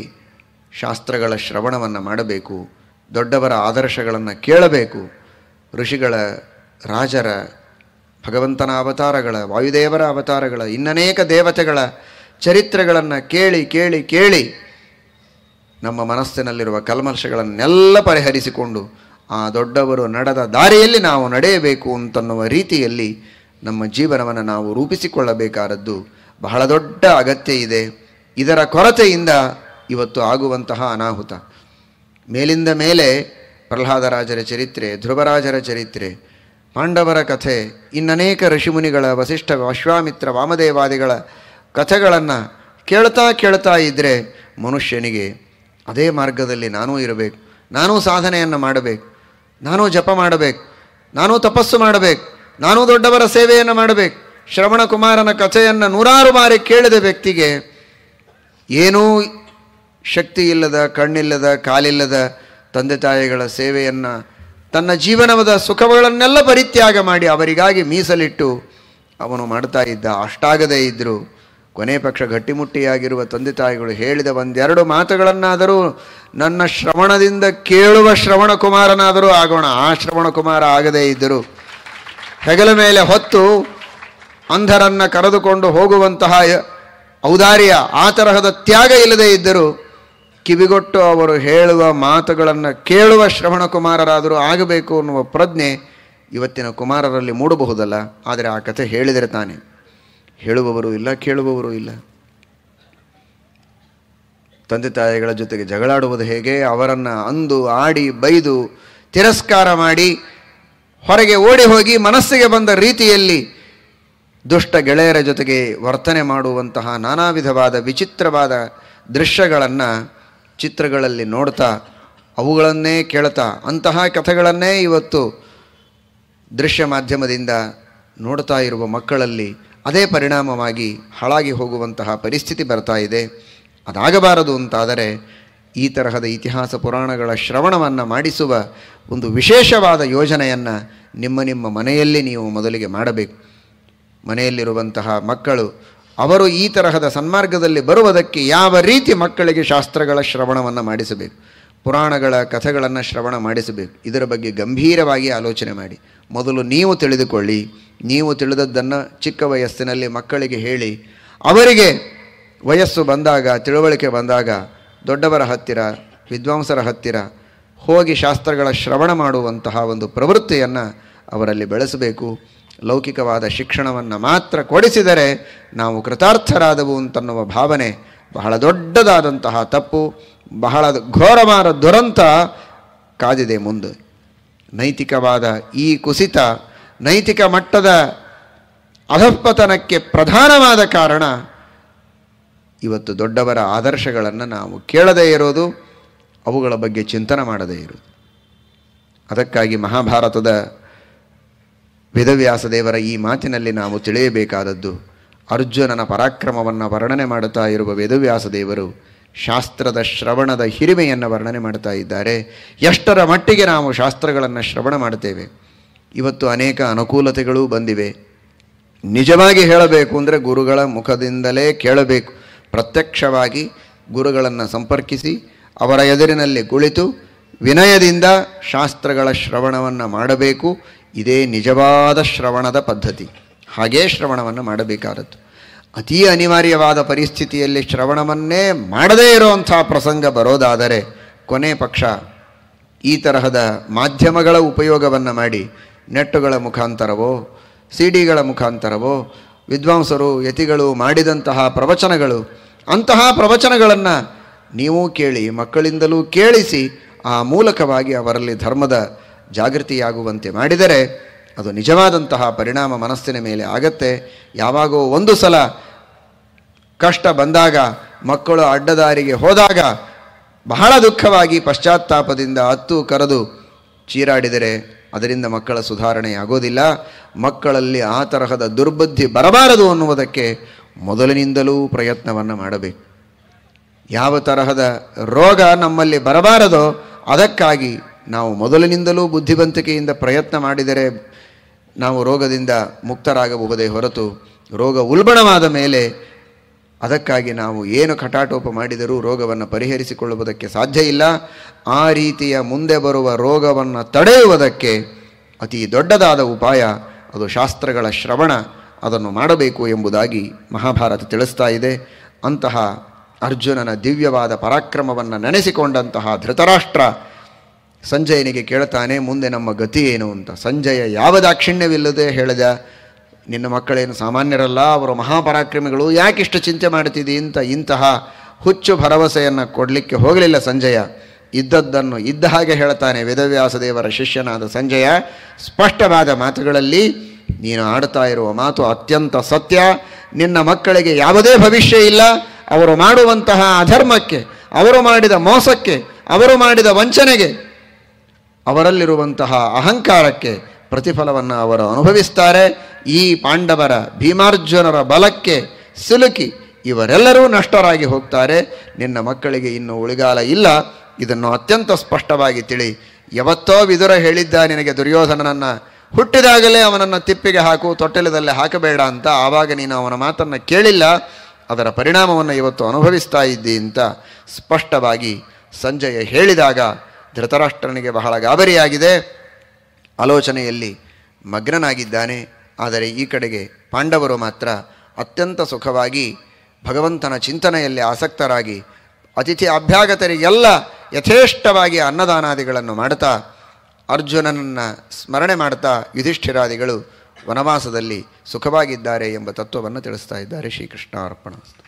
ಶಾಸ್ತ್ರಗಳ ಶ್ರವಣವನ್ನು ಮಾಡಬೇಕು ದೊಡ್ಡವರ ಆದರ್ಶಗಳನ್ನು ಕೇಳಬೇಕು ಋಷಿಗಳ ರಾಜರ ಭಗವಂತನ ಅವತಾರಗಳ ವಾಯುದೇವರ ಅವತಾರಗಳ ಇನ್ನನೇಕ ದೇವತೆಗಳ ಚರಿತ್ರೆಗಳನ್ನು ಕೇಳಿ ಕೇಳಿ ಕೇಳಿ ನಮ್ಮ ಮನಸ್ಸಿನಲ್ಲಿರುವ ಕಲ್ಮರ್ಷಗಳನ್ನೆಲ್ಲ ಪರಿಹರಿಸಿಕೊಂಡು ಆ ದೊಡ್ಡವರು ನಡೆದ ದಾರಿಯಲ್ಲಿ ನಾವು ನಡೆಯಬೇಕು ಅಂತನ್ನುವ ರೀತಿಯಲ್ಲಿ ನಮ್ಮ ಜೀವನವನ್ನು ನಾವು ರೂಪಿಸಿಕೊಳ್ಳಬೇಕಾದದ್ದು ಬಹಳ ದೊಡ್ಡ ಅಗತ್ಯ ಇದೆ ಇದರ ಕೊರತೆಯಿಂದ ಇವತ್ತು ಆಗುವಂತಹ ಅನಾಹುತ ಮೇಲಿಂದ ಮೇಲೆ ಪ್ರಹ್ಲಾದರಾಜರ ಚರಿತ್ರೆ ಧ್ರುವರಾಜರ ಚರಿತ್ರೆ ಪಾಂಡವರ ಕಥೆ ಇನ್ನನೇಕ ಋಷಿಮುನಿಗಳ ವಸಿಷ್ಠ ವಿಶ್ವಾಮಿತ್ರ ವಾಮದೇವಾದಿಗಳ ಕಥೆಗಳನ್ನು ಕೇಳ್ತಾ ಕೇಳ್ತಾ ಇದ್ದರೆ ಮನುಷ್ಯನಿಗೆ ಅದೇ ಮಾರ್ಗದಲ್ಲಿ ನಾನೂ ಇರಬೇಕು ನಾನೂ ಸಾಧನೆಯನ್ನು ಮಾಡಬೇಕು ನಾನೂ ಜಪ ಮಾಡಬೇಕು ನಾನೂ ತಪಸ್ಸು ಮಾಡಬೇಕು ನಾನೂ ದೊಡ್ಡವರ ಸೇವೆಯನ್ನು ಮಾಡಬೇಕು ಶ್ರವಣಕುಮಾರನ ಕಥೆಯನ್ನು ನೂರಾರು ಬಾರಿ ಕೇಳಿದ ವ್ಯಕ್ತಿಗೆ ಏನೂ ಶಕ್ತಿ ಇಲ್ಲದ ಕಣ್ಣಿಲ್ಲದ ಕಾಲಿಲ್ಲದ ತಂದೆ ತಾಯಿಗಳ ಸೇವೆಯನ್ನು ತನ್ನ ಜೀವನದ ಸುಖಗಳನ್ನೆಲ್ಲ ಪರಿತ್ಯಾಗ ಮಾಡಿ ಅವರಿಗಾಗಿ ಮೀಸಲಿಟ್ಟು ಅವನು ಮಾಡ್ತಾ ಇದ್ದ ಅಷ್ಟಾಗದೇ ಇದ್ದರು ಕೊನೆ ಪಕ್ಷ ಗಟ್ಟಿಮುಟ್ಟಿಯಾಗಿರುವ ತಂದೆ ತಾಯಿಗಳು ಹೇಳಿದ ಒಂದೆರಡು ಮಾತುಗಳನ್ನಾದರೂ ನನ್ನ ಶ್ರವಣದಿಂದ ಕೇಳುವ ಶ್ರವಣಕುಮಾರನಾದರೂ ಆಗೋಣ ಆ ಶ್ರವಣಕುಮಾರ ಆಗದೇ ಇದ್ದರು ಹೆಗಲ ಮೇಲೆ ಹೊತ್ತು ಅಂಧರನ್ನು ಕರೆದುಕೊಂಡು ಹೋಗುವಂತಹ ಔದಾರ್ಯ ಆ ತರಹದ ತ್ಯಾಗ ಇಲ್ಲದೆ ಇದ್ದರೂ ಕಿವಿಗೊಟ್ಟು ಅವರು ಹೇಳುವ ಮಾತುಗಳನ್ನು ಕೇಳುವ ಶ್ರವಣ ಕುಮಾರರಾದರೂ ಆಗಬೇಕು ಅನ್ನುವ ಪ್ರಜ್ಞೆ ಇವತ್ತಿನ ಕುಮಾರರಲ್ಲಿ ಮೂಡಬಹುದಲ್ಲ ಆದರೆ ಆ ಕಥೆ ಹೇಳಿದರೆ ತಾನೆ ಹೇಳುವವರು ಇಲ್ಲ ಕೇಳುವವರು ಇಲ್ಲ ತಂದೆ ತಾಯಿಗಳ ಜೊತೆಗೆ ಜಗಳಾಡುವುದು ಹೇಗೆ ಅವರನ್ನು ಅಂದು ಆಡಿ ಬೈದು ತಿರಸ್ಕಾರ ಮಾಡಿ ಹೊರಗೆ ಓಡಿ ಹೋಗಿ ಮನಸ್ಸಿಗೆ ಬಂದ ರೀತಿಯಲ್ಲಿ ದುಷ್ಟ ಗೆಳೆಯರ ಜೊತೆಗೆ ವರ್ತನೆ ಮಾಡುವಂತಹ ನಾನಾ ವಿಧವಾದ ವಿಚಿತ್ರವಾದ ದೃಶ್ಯಗಳನ್ನು ಚಿತ್ರಗಳಲ್ಲಿ ನೋಡ್ತಾ ಅವುಗಳನ್ನೇ ಕೇಳ್ತಾ ಅಂತಹ ಕಥೆಗಳನ್ನೇ ಇವತ್ತು ದೃಶ್ಯ ಮಾಧ್ಯಮದಿಂದ ನೋಡ್ತಾ ಇರುವ ಮಕ್ಕಳಲ್ಲಿ ಅದೇ ಪರಿಣಾಮವಾಗಿ ಹಾಳಾಗಿ ಹೋಗುವಂತಹ ಪರಿಸ್ಥಿತಿ ಬರ್ತಾ ಇದೆ ಅದಾಗಬಾರದು ಅಂತಾದರೆ ಈ ತರಹದ ಇತಿಹಾಸ ಪುರಾಣಗಳ ಶ್ರವಣವನ್ನು ಮಾಡಿಸುವ ಒಂದು ವಿಶೇಷವಾದ ಯೋಜನೆಯನ್ನು ನಿಮ್ಮ ನಿಮ್ಮ ಮನೆಯಲ್ಲಿ ನೀವು ಮೊದಲಿಗೆ ಮಾಡಬೇಕು ಮನೆಯಲ್ಲಿರುವಂತಹ ಮಕ್ಕಳು ಅವರು ಈ ತರಹದ ಸನ್ಮಾರ್ಗದಲ್ಲಿ ಬರುವುದಕ್ಕೆ ಯಾವ ರೀತಿ ಮಕ್ಕಳಿಗೆ ಶಾಸ್ತ್ರಗಳ ಶ್ರವಣವನ್ನು ಮಾಡಿಸಬೇಕು ಪುರಾಣಗಳ ಕಥೆಗಳನ್ನು ಶ್ರವಣ ಮಾಡಿಸಬೇಕು ಇದರ ಬಗ್ಗೆ ಗಂಭೀರವಾಗಿ ಆಲೋಚನೆ ಮಾಡಿ ಮೊದಲು ನೀವು ತಿಳಿದುಕೊಳ್ಳಿ ನೀವು ತಿಳಿದದ್ದನ್ನು ಚಿಕ್ಕ ವಯಸ್ಸಿನಲ್ಲಿ ಮಕ್ಕಳಿಗೆ ಹೇಳಿ ಅವರಿಗೆ ವಯಸ್ಸು ಬಂದಾಗ ತಿಳುವಳಿಕೆ ಬಂದಾಗ ದೊಡ್ಡವರ ಹತ್ತಿರ ವಿದ್ವಾಂಸರ ಹತ್ತಿರ ಹೋಗಿ ಶಾಸ್ತ್ರಗಳ ಶ್ರವಣ ಮಾಡುವಂತಹ ಒಂದು ಪ್ರವೃತ್ತಿಯನ್ನು ಅವರಲ್ಲಿ ಬೆಳೆಸಬೇಕು ಲೌಕಿಕವಾದ ಶಿಕ್ಷಣವನ್ನು ಮಾತ್ರ ಕೊಡಿಸಿದರೆ ನಾವು ಕೃತಾರ್ಥರಾದವು ಅಂತನ್ನುವ ಭಾವನೆ ಬಹಳ ದೊಡ್ಡದಾದಂತಹ ತಪ್ಪು ಬಹಳ ಘೋರವಾದ ದುರಂತ ಕಾದಿದೆ ಮುಂದೆ ನೈತಿಕವಾದ ಈ ಕುಸಿತ ನೈತಿಕ ಮಟ್ಟದ ಅಧಃಪತನಕ್ಕೆ ಪ್ರಧಾನವಾದ ಕಾರಣ ಇವತ್ತು ದೊಡ್ಡವರ ಆದರ್ಶಗಳನ್ನು ನಾವು ಕೇಳದೇ ಇರೋದು ಅವುಗಳ ಬಗ್ಗೆ ಚಿಂತನೆ ಮಾಡದೇ ಇರೋದು ಅದಕ್ಕಾಗಿ ಮಹಾಭಾರತದ ವೇದವ್ಯಾಸ ದೇವರ ಈ ಮಾತಿನಲ್ಲಿ ನಾವು ತಿಳಿಯಬೇಕಾದದ್ದು ಅರ್ಜುನನ ಪರಾಕ್ರಮವನ್ನು ವರ್ಣನೆ ಮಾಡುತ್ತಾ ಇರುವ ವೇದವ್ಯಾಸ ದೇವರು ಶಾಸ್ತ್ರದ ಶ್ರವಣದ ಹಿರಿಮೆಯನ್ನು ವರ್ಣನೆ ಮಾಡ್ತಾ ಇದ್ದಾರೆ ಎಷ್ಟರ ಮಟ್ಟಿಗೆ ನಾವು ಶಾಸ್ತ್ರಗಳನ್ನು ಶ್ರವಣ ಮಾಡುತ್ತೇವೆ ಇವತ್ತು ಅನೇಕ ಅನುಕೂಲತೆಗಳು ಬಂದಿವೆ ನಿಜವಾಗಿ ಹೇಳಬೇಕು ಅಂದರೆ ಗುರುಗಳ ಮುಖದಿಂದಲೇ ಕೇಳಬೇಕು ಪ್ರತ್ಯಕ್ಷವಾಗಿ ಗುರುಗಳನ್ನು ಸಂಪರ್ಕಿಸಿ ಅವರ ಎದುರಿನಲ್ಲಿ ಕುಳಿತು ವಿನಯದಿಂದ ಶಾಸ್ತ್ರಗಳ ಶ್ರವಣವನ್ನು ಮಾಡಬೇಕು ಇದೇ ನಿಜವಾದ ಶ್ರವಣದ ಪದ್ಧತಿ ಹಾಗೇ ಶ್ರವಣವನ್ನು ಮಾಡಬೇಕಾದದ್ದು ಅತೀ ಅನಿವಾರ್ಯವಾದ ಪರಿಸ್ಥಿತಿಯಲ್ಲಿ ಶ್ರವಣವನ್ನೇ ಮಾಡದೇ ಇರುವಂಥ ಪ್ರಸಂಗ ಬರೋದಾದರೆ ಕೊನೆ ಪಕ್ಷ ಈ ತರಹದ ಮಾಧ್ಯಮಗಳ ಉಪಯೋಗವನ್ನು ಮಾಡಿ ನೆಟ್ಟುಗಳ ಮುಖಾಂತರವೋ ಸಿ ಡಿಗಳ ಮುಖಾಂತರವೋ ವಿದ್ವಾಂಸರು ಯತಿಗಳು ಮಾಡಿದಂತಹ ಪ್ರವಚನಗಳು ಅಂತಹ ಪ್ರವಚನಗಳನ್ನು ನೀವು ಕೇಳಿ ಮಕ್ಕಳಿಂದಲೂ ಕೇಳಿಸಿ ಆ ಮೂಲಕವಾಗಿ ಅವರಲ್ಲಿ ಧರ್ಮದ ಜಾಗೃತಿಯಾಗುವಂತೆ ಮಾಡಿದರೆ ಅದು ನಿಜವಾದಂತಹ ಪರಿಣಾಮ ಮನಸ್ಸಿನ ಮೇಲೆ ಆಗತ್ತೆ ಯಾವಾಗೋ ಒಂದು ಸಲ ಕಷ್ಟ ಬಂದಾಗ ಮಕ್ಕಳು ಅಡ್ಡದಾರಿಗೆ ಹೋದಾಗ ಬಹಳ ದುಃಖವಾಗಿ ಪಶ್ಚಾತ್ತಾಪದಿಂದ ಹತ್ತು ಕರೆದು ಚೀರಾಡಿದರೆ ಅದರಿಂದ ಮಕ್ಕಳ ಸುಧಾರಣೆ ಆಗೋದಿಲ್ಲ ಮಕ್ಕಳಲ್ಲಿ ಆ ತರಹದ ದುರ್ಬುದ್ಧಿ ಬರಬಾರದು ಅನ್ನುವುದಕ್ಕೆ ಮೊದಲಿನಿಂದಲೂ ಪ್ರಯತ್ನವನ್ನು ಮಾಡಬೇಕು ಯಾವ ತರಹದ ರೋಗ ನಮ್ಮಲ್ಲಿ ಬರಬಾರದೋ ಅದಕ್ಕಾಗಿ ನಾವು ಮೊದಲಿನಿಂದಲೂ ಬುದ್ಧಿವಂತಿಕೆಯಿಂದ ಪ್ರಯತ್ನ ಮಾಡಿದರೆ ನಾವು ರೋಗದಿಂದ ಮುಕ್ತರಾಗಬಹುದೇ ಹೊರತು ರೋಗ ಉಲ್ಬಣವಾದ ಮೇಲೆ ಅದಕ್ಕಾಗಿ ನಾವು ಏನು ಕಟಾಟೋಪ ಮಾಡಿದರೂ ರೋಗವನ್ನು ಪರಿಹರಿಸಿಕೊಳ್ಳುವುದಕ್ಕೆ ಸಾಧ್ಯ ಇಲ್ಲ ಆ ರೀತಿಯ ಮುಂದೆ ಬರುವ ರೋಗವನ್ನು ತಡೆಯುವುದಕ್ಕೆ ಅತಿ ದೊಡ್ಡದಾದ ಉಪಾಯ ಅದು ಶಾಸ್ತ್ರಗಳ ಶ್ರವಣ ಅದನ್ನು ಮಾಡಬೇಕು ಎಂಬುದಾಗಿ ಮಹಾಭಾರತ ತಿಳಿಸ್ತಾ ಇದೆ ಅಂತಹ ಅರ್ಜುನನ ದಿವ್ಯವಾದ ಪರಾಕ್ರಮವನ್ನು ನೆನೆಸಿಕೊಂಡಂತಹ ಧೃತರಾಷ್ಟ್ರ ಸಂಜಯನಿಗೆ ಕೇಳ್ತಾನೆ ಮುಂದೆ ನಮ್ಮ ಗತಿ ಏನು ಅಂತ ಸಂಜಯ ಯಾವ ದಾಕ್ಷಿಣ್ಯವಿಲ್ಲದೆ ಹೇಳಿದ ನಿನ್ನ ಮಕ್ಕಳೇನು ಸಾಮಾನ್ಯರಲ್ಲ ಅವರು ಮಹಾಪರಾಕ್ರಮಿಗಳು ಯಾಕಿಷ್ಟು ಚಿಂತೆ ಮಾಡ್ತಿದ್ದಿ ಅಂತ ಇಂತಹ ಹುಚ್ಚು ಭರವಸೆಯನ್ನು ಕೊಡಲಿಕ್ಕೆ ಹೋಗಲಿಲ್ಲ ಸಂಜಯ ಇದ್ದದ್ದನ್ನು ಇದ್ದ ಹಾಗೆ ಹೇಳ್ತಾನೆ ವೇದವ್ಯಾಸ ದೇವರ ಶಿಷ್ಯನಾದ ಸಂಜಯ ಸ್ಪಷ್ಟವಾದ ಮಾತುಗಳಲ್ಲಿ ನೀನು ಆಡ್ತಾ ಇರುವ ಮಾತು ಅತ್ಯಂತ ಸತ್ಯ ನಿನ್ನ ಮಕ್ಕಳಿಗೆ ಯಾವುದೇ ಭವಿಷ್ಯ ಇಲ್ಲ ಅವರು ಮಾಡುವಂತಹ ಅಧರ್ಮಕ್ಕೆ ಅವರು ಮಾಡಿದ ಮೋಸಕ್ಕೆ ಅವರು ಮಾಡಿದ ವಂಚನೆಗೆ ಅವರಲ್ಲಿರುವಂತಹ ಅಹಂಕಾರಕ್ಕೆ ಪ್ರತಿಫಲವನ್ನು ಅವರು ಅನುಭವಿಸ್ತಾರೆ ಈ ಪಾಂಡವರ ಭೀಮಾರ್ಜುನರ ಬಲಕ್ಕೆ ಸಿಲುಕಿ ಇವರೆಲ್ಲರೂ ನಷ್ಟರಾಗಿ ಹೋಗ್ತಾರೆ ನಿನ್ನ ಮಕ್ಕಳಿಗೆ ಇನ್ನು ಉಳಿಗಾಲ ಇಲ್ಲ ಇದನ್ನು ಅತ್ಯಂತ ಸ್ಪಷ್ಟವಾಗಿ ತಿಳಿ ಯಾವತ್ತೋ ವಿದುರ ಹೇಳಿದ್ದ ನಿನಗೆ ದುರ್ಯೋಧನನನ್ನು ಹುಟ್ಟಿದಾಗಲೇ ಅವನನ್ನು ತಿಪ್ಪಿಗೆ ಹಾಕು ತೊಟ್ಟೆಲದಲ್ಲಿ ಹಾಕಬೇಡ ಅಂತ ಆವಾಗ ನೀನು ಅವನ ಮಾತನ್ನು ಕೇಳಿಲ್ಲ ಅದರ ಪರಿಣಾಮವನ್ನು ಇವತ್ತು ಅನುಭವಿಸ್ತಾ ಇದ್ದಿ ಅಂತ ಸ್ಪಷ್ಟವಾಗಿ ಸಂಜಯ ಹೇಳಿದಾಗ ಧೃತರಾಷ್ಟ್ರನಿಗೆ ಬಹಳ ಗಾಬರಿಯಾಗಿದೆ ಆಲೋಚನೆಯಲ್ಲಿ ಮಗ್ನನಾಗಿದ್ದಾನೆ ಆದರೆ ಈ ಕಡೆಗೆ ಪಾಂಡವರು ಮಾತ್ರ ಅತ್ಯಂತ ಸುಖವಾಗಿ ಭಗವಂತನ ಚಿಂತನೆಯಲ್ಲಿ ಆಸಕ್ತರಾಗಿ ಅತಿಥಿ ಅಭ್ಯಾಗತರಿಗೆಲ್ಲ ಯಥೇಷ್ಟವಾಗಿ ಅನ್ನದಾನಾದಿಗಳನ್ನು ಮಾಡ್ತಾ ಅರ್ಜುನನನ್ನು ಸ್ಮರಣೆ ಮಾಡ್ತಾ ಯುಧಿಷ್ಠಿರಾದಿಗಳು ವನವಾಸದಲ್ಲಿ ಸುಖವಾಗಿದ್ದಾರೆ ಎಂಬ ತತ್ವವನ್ನು ತಿಳಿಸ್ತಾ ಇದ್ದಾರೆ ಶ್ರೀಕೃಷ್ಣ ಅರ್ಪಣ